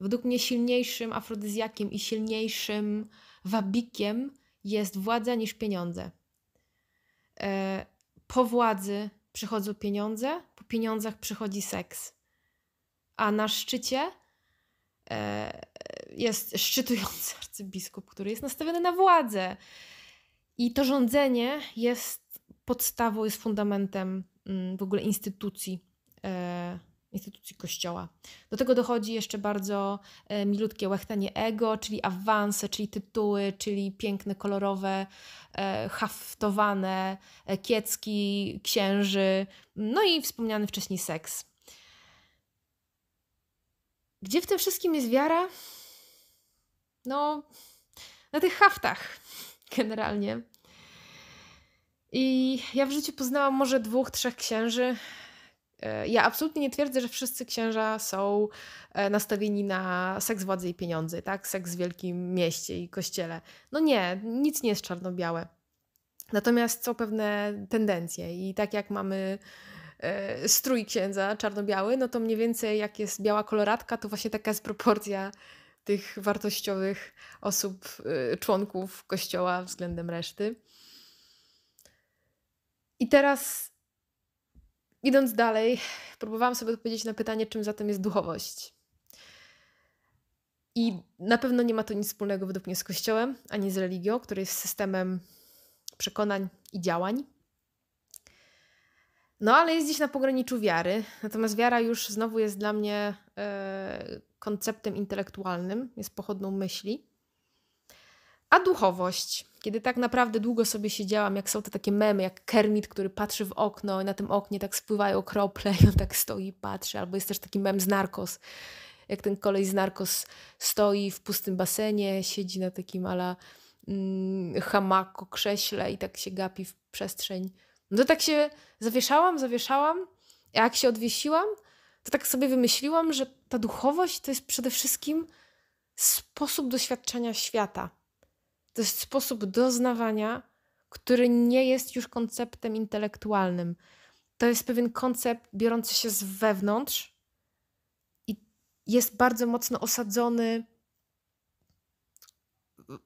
Według mnie silniejszym afrodyzjakiem i silniejszym wabikiem jest władza niż pieniądze. E, po władzy przychodzą pieniądze, po pieniądzach przychodzi seks. A na szczycie e, jest szczytujący arcybiskup, który jest nastawiony na władzę. I to rządzenie jest podstawą, jest fundamentem mm, w ogóle instytucji e, instytucji kościoła. Do tego dochodzi jeszcze bardzo e, milutkie łechtanie ego, czyli awanse, czyli tytuły, czyli piękne, kolorowe, e, haftowane e, kiecki, księży, no i wspomniany wcześniej seks. Gdzie w tym wszystkim jest wiara? No, na tych haftach generalnie. I ja w życiu poznałam może dwóch, trzech księży, E, ja absolutnie nie twierdzę, że wszyscy księża są e, nastawieni na seks, władzę i pieniądze, tak? Seks w wielkim mieście i kościele. No nie, nic nie jest czarno-białe. Natomiast są pewne tendencje i tak jak mamy e, strój księdza czarno-biały, no to mniej więcej jak jest biała koloratka, to właśnie taka jest proporcja tych wartościowych osób, członków kościoła względem reszty. I teraz Idąc dalej, próbowałam sobie odpowiedzieć na pytanie, czym zatem jest duchowość. I na pewno nie ma to nic wspólnego według mnie z Kościołem, ani z religią, który jest systemem przekonań i działań. No ale jest dziś na pograniczu wiary, natomiast wiara już znowu jest dla mnie e, konceptem intelektualnym, jest pochodną myśli. A duchowość, kiedy tak naprawdę długo sobie siedziałam, jak są te takie memy, jak Kermit, który patrzy w okno i na tym oknie tak spływają krople i on tak stoi i patrzy, albo jest też taki mem z Narcos, jak ten kolej z Narcos stoi w pustym basenie, siedzi na takim ala mm, hamaku, krześle i tak się gapi w przestrzeń. No to tak się zawieszałam, zawieszałam, a jak się odwiesiłam, to tak sobie wymyśliłam, że ta duchowość to jest przede wszystkim sposób doświadczenia świata. To jest sposób doznawania, który nie jest już konceptem intelektualnym. To jest pewien koncept biorący się z wewnątrz i jest bardzo mocno osadzony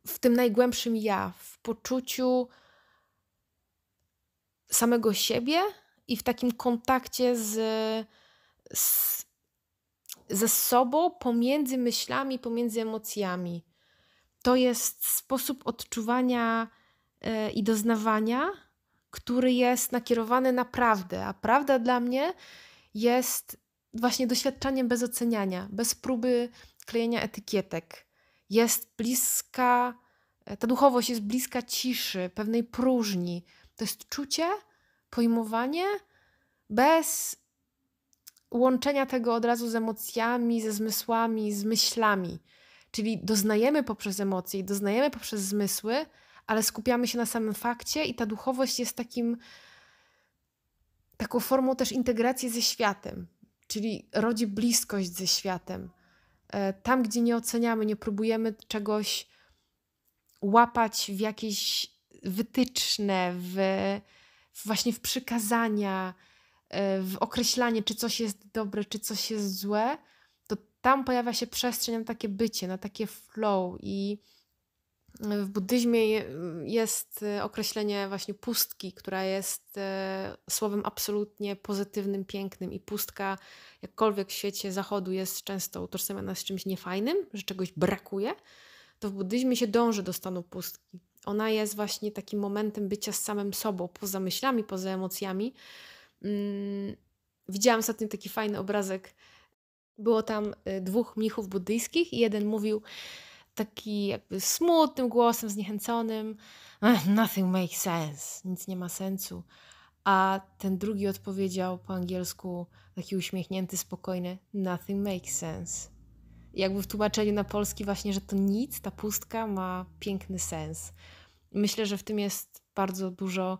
w tym najgłębszym ja, w poczuciu samego siebie i w takim kontakcie z, z, ze sobą, pomiędzy myślami, pomiędzy emocjami to jest sposób odczuwania e, i doznawania, który jest nakierowany na prawdę, a prawda dla mnie jest właśnie doświadczaniem bez oceniania, bez próby klejenia etykietek. Jest bliska, e, ta duchowość jest bliska ciszy, pewnej próżni. To jest czucie, pojmowanie bez łączenia tego od razu z emocjami, ze zmysłami, z myślami. Czyli doznajemy poprzez emocje, doznajemy poprzez zmysły, ale skupiamy się na samym fakcie i ta duchowość jest takim taką formą też integracji ze światem, czyli rodzi bliskość ze światem. E, tam, gdzie nie oceniamy, nie próbujemy czegoś łapać w jakieś wytyczne, w, właśnie w przykazania, e, w określanie, czy coś jest dobre, czy coś jest złe, tam pojawia się przestrzeń na takie bycie, na takie flow i y, w buddyzmie jest y, określenie właśnie pustki, która jest y, słowem absolutnie pozytywnym, pięknym i pustka jakkolwiek w świecie zachodu jest często utożsamiana z czymś niefajnym, że czegoś brakuje, to w buddyzmie się dąży do stanu pustki. Ona jest właśnie takim momentem bycia z samym sobą, poza myślami, poza emocjami. Mm, widziałam ostatnio taki fajny obrazek, było tam y, dwóch mnichów buddyjskich i jeden mówił taki jakby smutnym głosem, zniechęconym eh, nothing makes sense, nic nie ma sensu. A ten drugi odpowiedział po angielsku, taki uśmiechnięty, spokojny, nothing makes sense. Jakby w tłumaczeniu na polski właśnie, że to nic, ta pustka ma piękny sens. Myślę, że w tym jest bardzo dużo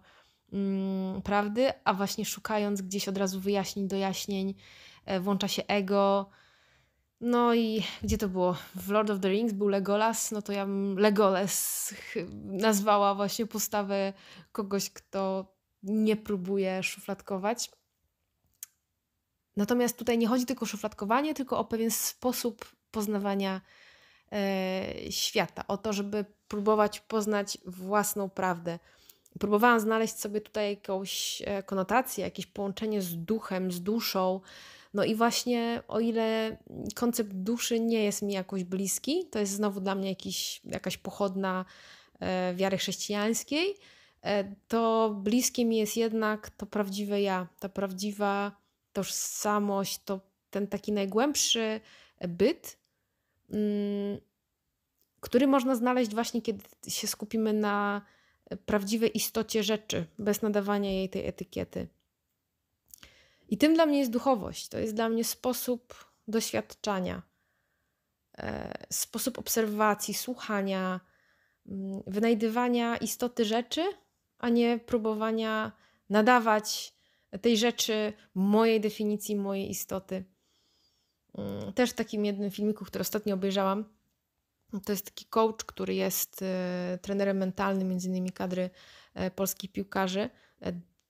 mm, prawdy, a właśnie szukając gdzieś od razu wyjaśnień, dojaśnień, E, włącza się ego. No i gdzie to było? W Lord of the Rings był Legolas, no to ja bym Legolas nazwała właśnie postawę kogoś, kto nie próbuje szufladkować. Natomiast tutaj nie chodzi tylko o szufladkowanie, tylko o pewien sposób poznawania e, świata, o to, żeby próbować poznać własną prawdę. Próbowałam znaleźć sobie tutaj jakąś e, konotację, jakieś połączenie z duchem, z duszą, no i właśnie o ile koncept duszy nie jest mi jakoś bliski, to jest znowu dla mnie jakiś, jakaś pochodna e, wiary chrześcijańskiej, e, to bliskie mi jest jednak to prawdziwe ja, ta prawdziwa tożsamość, to ten taki najgłębszy byt, mm, który można znaleźć właśnie, kiedy się skupimy na prawdziwej istocie rzeczy, bez nadawania jej tej etykiety. I tym dla mnie jest duchowość. To jest dla mnie sposób doświadczania, e, sposób obserwacji, słuchania, mm, wynajdywania istoty rzeczy, a nie próbowania nadawać tej rzeczy mojej definicji, mojej istoty. Mm, też w takim jednym filmiku, który ostatnio obejrzałam, to jest taki coach, który jest e, trenerem mentalnym, między innymi kadry e, polskich piłkarzy,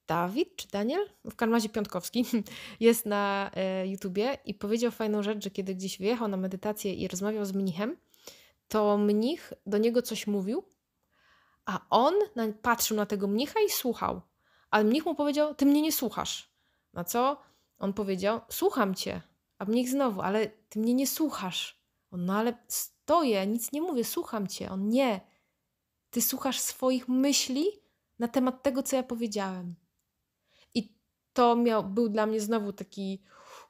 Dawid czy Daniel, w każdym razie Piątkowski, jest na e, YouTubie i powiedział fajną rzecz, że kiedy gdzieś wyjechał na medytację i rozmawiał z mnichem, to mnich do niego coś mówił, a on patrzył na tego mnicha i słuchał. Ale mnich mu powiedział, ty mnie nie słuchasz. Na co on powiedział, słucham cię. A mnich znowu, ale ty mnie nie słuchasz. On, no ale stoję, nic nie mówię, słucham cię. On, nie. Ty słuchasz swoich myśli na temat tego, co ja powiedziałem to miał, był dla mnie znowu taki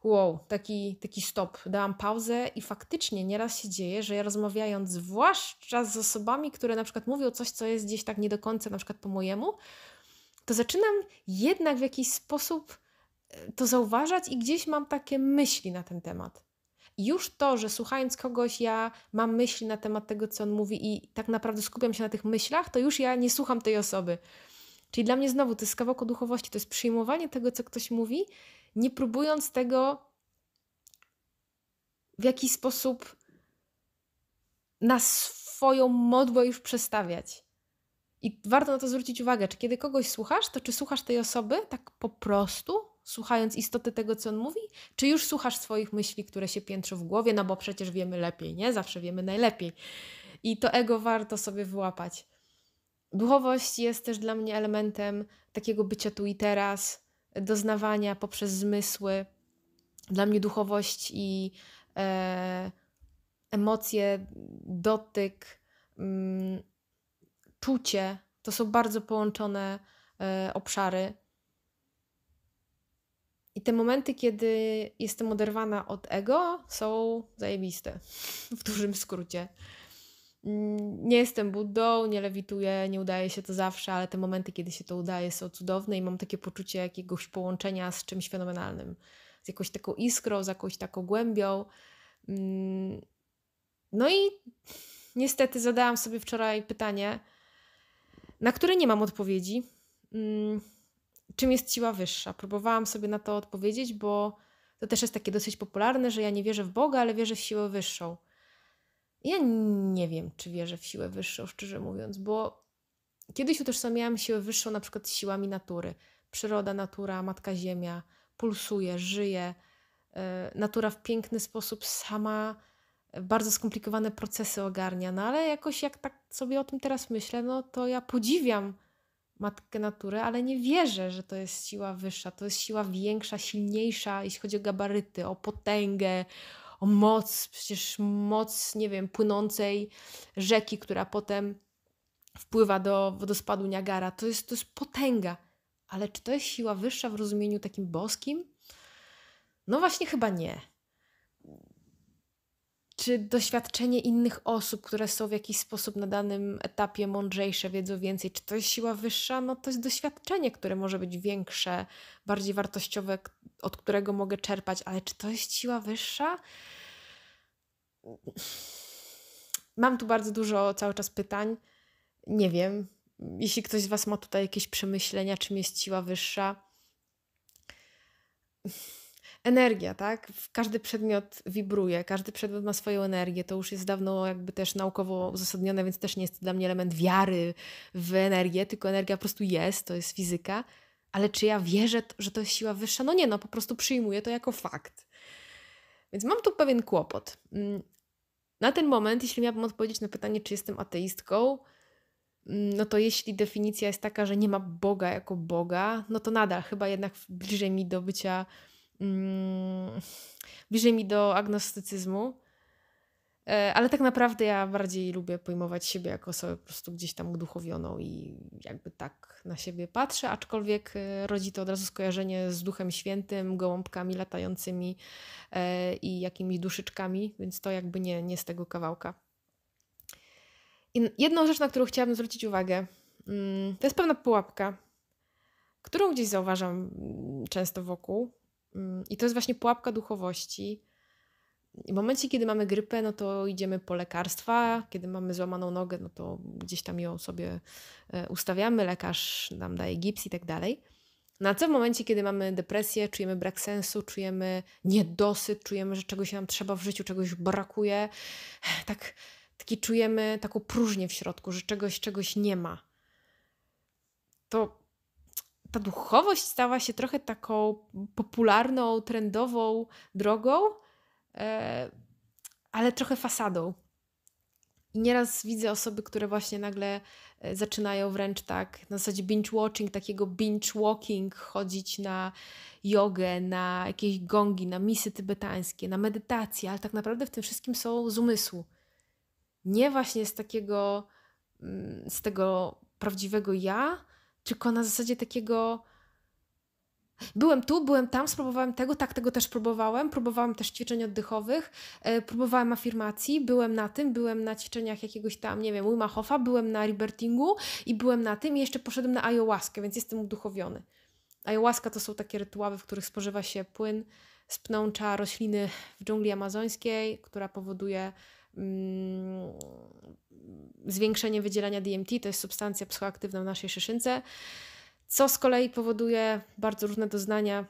wow, taki, taki stop. Dałam pauzę i faktycznie nieraz się dzieje, że ja rozmawiając zwłaszcza z osobami, które na przykład mówią coś, co jest gdzieś tak nie do końca na przykład po mojemu, to zaczynam jednak w jakiś sposób e, to zauważać i gdzieś mam takie myśli na ten temat. Już to, że słuchając kogoś, ja mam myśli na temat tego, co on mówi, i tak naprawdę skupiam się na tych myślach, to już ja nie słucham tej osoby. Czyli dla mnie znowu to jest kawałek duchowości, to jest przyjmowanie tego, co ktoś mówi, nie próbując tego w jakiś sposób na swoją modłę już przestawiać. I warto na to zwrócić uwagę, czy kiedy kogoś słuchasz, to czy słuchasz tej osoby tak po prostu, słuchając istoty tego, co on mówi, czy już słuchasz swoich myśli, które się piętrzą w głowie, no bo przecież wiemy lepiej, nie? Zawsze wiemy najlepiej. I to ego warto sobie wyłapać. Duchowość jest też dla mnie elementem takiego bycia tu i teraz, doznawania poprzez zmysły. Dla mnie duchowość i e, emocje, dotyk, mm, czucie to są bardzo połączone e, obszary. I te momenty, kiedy jestem oderwana od ego, są zajebiste, w dużym skrócie. Mm, nie jestem buddą, nie lewituję, nie udaje się to zawsze, ale te momenty, kiedy się to udaje, są cudowne i mam takie poczucie jakiegoś połączenia z czymś fenomenalnym, z jakąś taką iskrą, z jakąś taką głębią. Mm, no i niestety zadałam sobie wczoraj pytanie, na które nie mam odpowiedzi. Mm, czym jest siła wyższa? Próbowałam sobie na to odpowiedzieć, bo to też jest takie dosyć popularne, że ja nie wierzę w Boga, ale wierzę w siłę wyższą. Ja nie wiem, czy wierzę w siłę wyższą, szczerze mówiąc, bo kiedyś utożsamiałam siłę wyższą na przykład siłami natury. Przyroda, natura, matka ziemia pulsuje, żyje. E, natura w piękny sposób sama e, bardzo skomplikowane procesy ogarnia, no ale jakoś jak tak sobie o tym teraz myślę, no to ja podziwiam matkę natury, ale nie wierzę, że to jest siła wyższa. To jest siła większa, silniejsza, jeśli chodzi o gabaryty, o potęgę, o moc, przecież moc, nie wiem, płynącej rzeki, która potem wpływa do wodospadu Niagara. To jest, to jest potęga. Ale czy to jest siła wyższa w rozumieniu takim boskim? No właśnie, chyba nie czy doświadczenie innych osób, które są w jakiś sposób na danym etapie mądrzejsze, wiedzą więcej, czy to jest siła wyższa, no to jest doświadczenie, które może być większe, bardziej wartościowe, od którego mogę czerpać, ale czy to jest siła wyższa? Mam tu bardzo dużo cały czas pytań. Nie wiem. Jeśli ktoś z Was ma tutaj jakieś przemyślenia, czym jest siła wyższa energia, tak? Każdy przedmiot wibruje, każdy przedmiot ma swoją energię. To już jest dawno jakby też naukowo uzasadnione, więc też nie jest to dla mnie element wiary w energię, tylko energia po prostu jest, to jest fizyka. Ale czy ja wierzę, że to jest siła wyższa? No nie, no po prostu przyjmuję to jako fakt. Więc mam tu pewien kłopot. Mm, na ten moment, jeśli miałabym odpowiedzieć na pytanie, czy jestem ateistką, mm, no to jeśli definicja jest taka, że nie ma Boga jako Boga, no to nadal chyba jednak bliżej mi do bycia Mm, bliżej mi do agnostycyzmu, e, ale tak naprawdę ja bardziej lubię pojmować siebie jako osobę po prostu gdzieś tam uduchowioną i jakby tak na siebie patrzę, aczkolwiek e, rodzi to od razu skojarzenie z Duchem Świętym, gołąbkami latającymi e, i jakimiś duszyczkami, więc to jakby nie, nie z tego kawałka. I jedną rzecz, na którą chciałabym zwrócić uwagę, mm, to jest pewna pułapka, którą gdzieś zauważam mm, często wokół, Mm, I to jest właśnie pułapka duchowości. w momencie, kiedy mamy grypę, no to idziemy po lekarstwa. Kiedy mamy złamaną nogę, no to gdzieś tam ją sobie e, ustawiamy, lekarz nam daje gips i tak dalej. No a co w momencie, kiedy mamy depresję, czujemy brak sensu, czujemy niedosyt, czujemy, że czegoś nam trzeba w życiu, czegoś brakuje, tak, taki czujemy taką próżnię w środku, że czegoś, czegoś nie ma. To ta duchowość stała się trochę taką popularną, trendową drogą, e, ale trochę fasadą. I nieraz widzę osoby, które właśnie nagle e, zaczynają wręcz tak na zasadzie binge-watching, takiego binge-walking, chodzić na jogę, na jakieś gongi, na misy tybetańskie, na medytację, ale tak naprawdę w tym wszystkim są z umysłu. Nie właśnie z takiego, mm, z tego prawdziwego ja, tylko na zasadzie takiego. Byłem tu, byłem tam, spróbowałem tego, tak, tego też próbowałem. Próbowałem też ćwiczeń oddechowych, e, próbowałem afirmacji, byłem na tym, byłem na ćwiczeniach jakiegoś tam, nie wiem, Wima Hofa, byłem na ribertingu i byłem na tym i jeszcze poszedłem na ayahuaskę, więc jestem uduchowiony. Ayahuasca to są takie rytuały, w których spożywa się płyn z pnącza rośliny w dżungli amazońskiej, która powoduje Mm, zwiększenie wydzielania DMT, to jest substancja psychoaktywna w naszej szyszynce, co z kolei powoduje bardzo różne doznania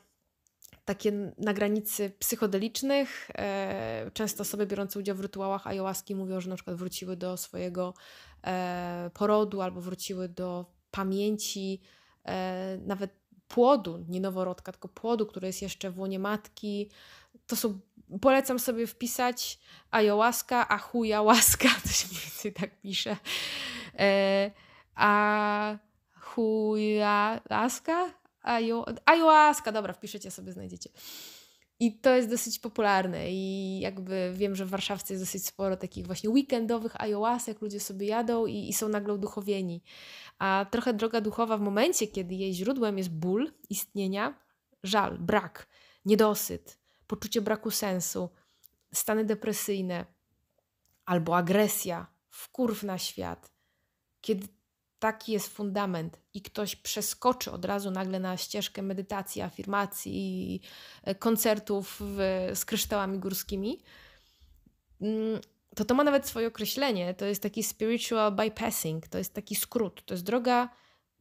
takie na granicy psychodelicznych. E, często osoby biorące udział w rytuałach ayahuaski mówią, że na przykład wróciły do swojego e, porodu albo wróciły do pamięci e, nawet płodu, nie noworodka, tylko płodu, który jest jeszcze w łonie matki. To są polecam sobie wpisać ayahuasca, achuja łaska, to się mniej więcej tak pisze. E, a chuja dobra, wpiszecie sobie, znajdziecie. I to jest dosyć popularne i jakby wiem, że w Warszawce jest dosyć sporo takich właśnie weekendowych ayahuasek, ludzie sobie jadą i, i, są nagle uduchowieni. A trochę droga duchowa w momencie, kiedy jej źródłem jest ból istnienia, żal, brak, niedosyt, poczucie braku sensu, stany depresyjne albo agresja, wkurw na świat, kiedy taki jest fundament i ktoś przeskoczy od razu nagle na ścieżkę medytacji, afirmacji i e, koncertów z kryształami górskimi, mm, to to ma nawet swoje określenie. To jest taki spiritual bypassing, to jest taki skrót, to jest droga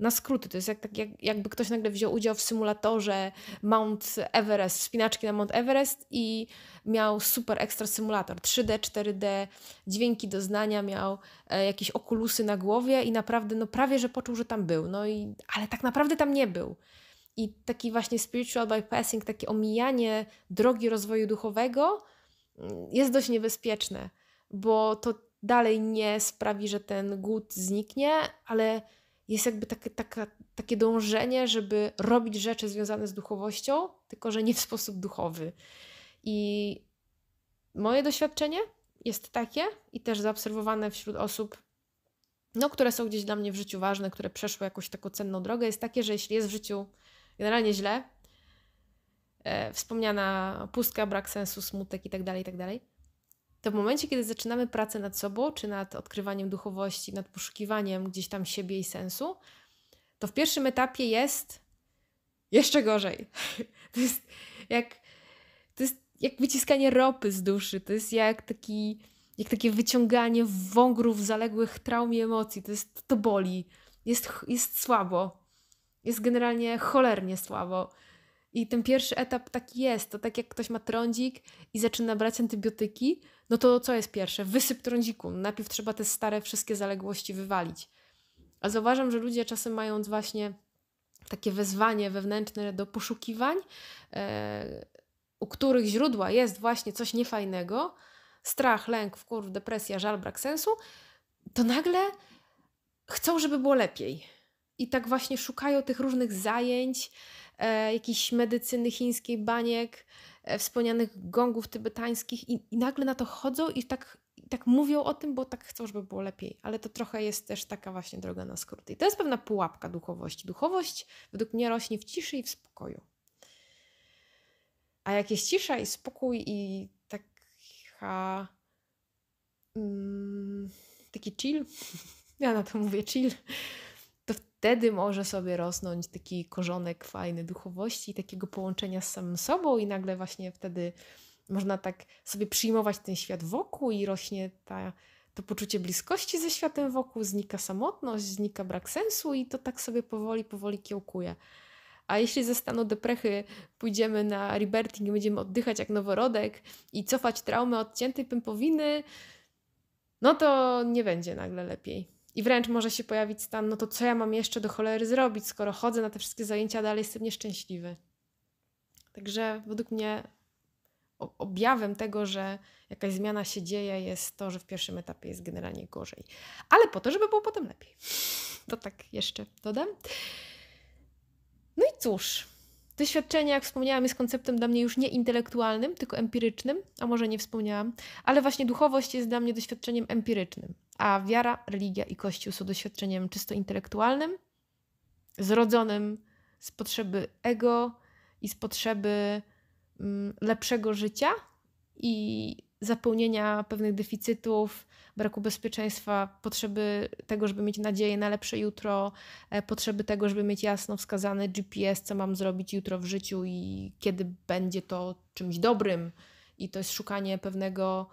na skróty. To jest jak, tak, jak, jakby ktoś nagle wziął udział w symulatorze Mount Everest, wspinaczki na Mount Everest i miał super ekstra symulator. 3D, 4D, dźwięki doznania, miał e, jakieś okulusy na głowie i naprawdę, no prawie, że poczuł, że tam był. No i, ale tak naprawdę tam nie był. I taki właśnie spiritual bypassing, takie omijanie drogi rozwoju duchowego mm, jest dość niebezpieczne, bo to dalej nie sprawi, że ten głód zniknie, ale jest jakby takie, taka, takie dążenie, żeby robić rzeczy związane z duchowością, tylko że nie w sposób duchowy. I moje doświadczenie jest takie i też zaobserwowane wśród osób, no, które są gdzieś dla mnie w życiu ważne, które przeszły jakąś taką cenną drogę, jest takie, że jeśli jest w życiu generalnie źle, e, wspomniana pustka, brak sensu, smutek i tak dalej, tak dalej to w momencie, kiedy zaczynamy pracę nad sobą, czy nad odkrywaniem duchowości, nad poszukiwaniem gdzieś tam siebie i sensu, to w pierwszym etapie jest jeszcze gorzej. To jest jak, to jest jak wyciskanie ropy z duszy, to jest jak, taki, jak takie wyciąganie wągrów zaległych traum i emocji, to, jest, to boli, jest, jest słabo, jest generalnie cholernie słabo. I ten pierwszy etap taki jest, to tak jak ktoś ma trądzik i zaczyna brać antybiotyki, no to co jest pierwsze? Wysyp trądziku. Najpierw trzeba te stare wszystkie zaległości wywalić. A zauważam, że ludzie czasem mają właśnie takie wezwanie wewnętrzne do poszukiwań, e, u których źródła jest właśnie coś niefajnego, strach, lęk, wkur, depresja, żal, brak sensu, to nagle chcą, żeby było lepiej. I tak właśnie szukają tych różnych zajęć, e, jakiejś medycyny chińskiej, baniek, E, wspomnianych gongów tybetańskich i, i nagle na to chodzą i tak, i tak mówią o tym, bo tak chcą, żeby było lepiej. Ale to trochę jest też taka właśnie droga na skróty. I to jest pewna pułapka duchowości. Duchowość według mnie rośnie w ciszy i w spokoju. A jak jest cisza i spokój i taka... Mm, taki chill, ja na to mówię chill, wtedy może sobie rosnąć taki korzonek fajny duchowości, takiego połączenia z samym sobą, i nagle właśnie wtedy można tak sobie przyjmować ten świat wokół i rośnie ta, to poczucie bliskości ze światem wokół, znika samotność, znika brak sensu i to tak sobie powoli, powoli kiełkuje. A jeśli ze stanu deprechy pójdziemy na rebirthing i będziemy oddychać jak noworodek i cofać traumę odciętej pępowiny, no to nie będzie nagle lepiej i wręcz może się pojawić stan, no to co ja mam jeszcze do cholery zrobić, skoro chodzę na te wszystkie zajęcia, dalej jestem nieszczęśliwy. Także według mnie objawem tego, że jakaś zmiana się dzieje, jest to, że w pierwszym etapie jest generalnie gorzej. Ale po to, żeby było potem lepiej. To tak jeszcze dodam. No i cóż, doświadczenie, jak wspomniałam, jest konceptem dla mnie już nie intelektualnym, tylko empirycznym, a może nie wspomniałam, ale właśnie duchowość jest dla mnie doświadczeniem empirycznym a wiara, religia i Kościół są doświadczeniem czysto intelektualnym, zrodzonym z potrzeby ego i z potrzeby mm, lepszego życia i zapełnienia pewnych deficytów, braku bezpieczeństwa, potrzeby tego, żeby mieć nadzieję na lepsze jutro, e, potrzeby tego, żeby mieć jasno wskazany GPS, co mam zrobić jutro w życiu i kiedy będzie to czymś dobrym. I to jest szukanie pewnego,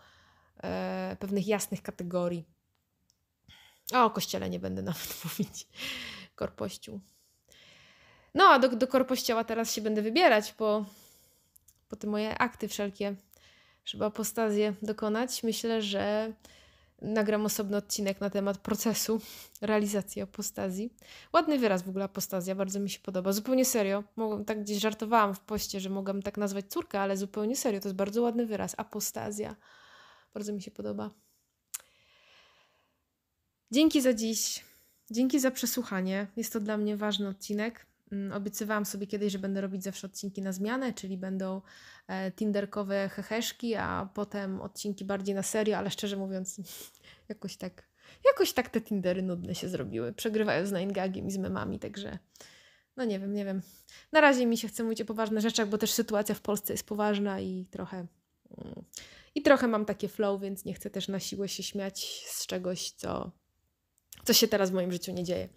e, pewnych jasnych kategorii. A o kościele nie będę nawet mówić. Korpościół. No, a do, do korpościoła teraz się będę wybierać, bo po te moje akty wszelkie żeby apostazję dokonać. Myślę, że nagram osobny odcinek na temat procesu realizacji apostazji. Ładny wyraz w ogóle apostazja, bardzo mi się podoba. Zupełnie serio. Mogłem tak gdzieś żartowałam w poście, że mogłam tak nazwać córkę, ale zupełnie serio. To jest bardzo ładny wyraz. Apostazja. Bardzo mi się podoba. Dzięki za dziś. Dzięki za przesłuchanie. Jest to dla mnie ważny odcinek. Mm, obiecywałam sobie kiedyś, że będę robić zawsze odcinki na zmianę, czyli będą e, tinderkowe heheszki, a potem odcinki bardziej na serio, ale szczerze mówiąc, jakoś tak, jakoś tak te tindery nudne się zrobiły. Przegrywają z Ninegagiem i z memami, także no nie wiem, nie wiem. Na razie mi się chce mówić o poważnych rzeczach, bo też sytuacja w Polsce jest poważna i trochę... Mm, I trochę mam takie flow, więc nie chcę też na siłę się śmiać z czegoś, co co się teraz w moim życiu nie dzieje.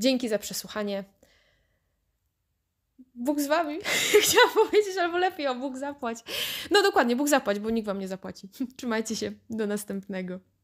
Dzięki za przesłuchanie. Bóg z wami. Chciałam powiedzieć, albo lepiej o Bóg zapłać. No dokładnie, Bóg zapłać, bo nikt wam nie zapłaci. Trzymajcie się. Do następnego.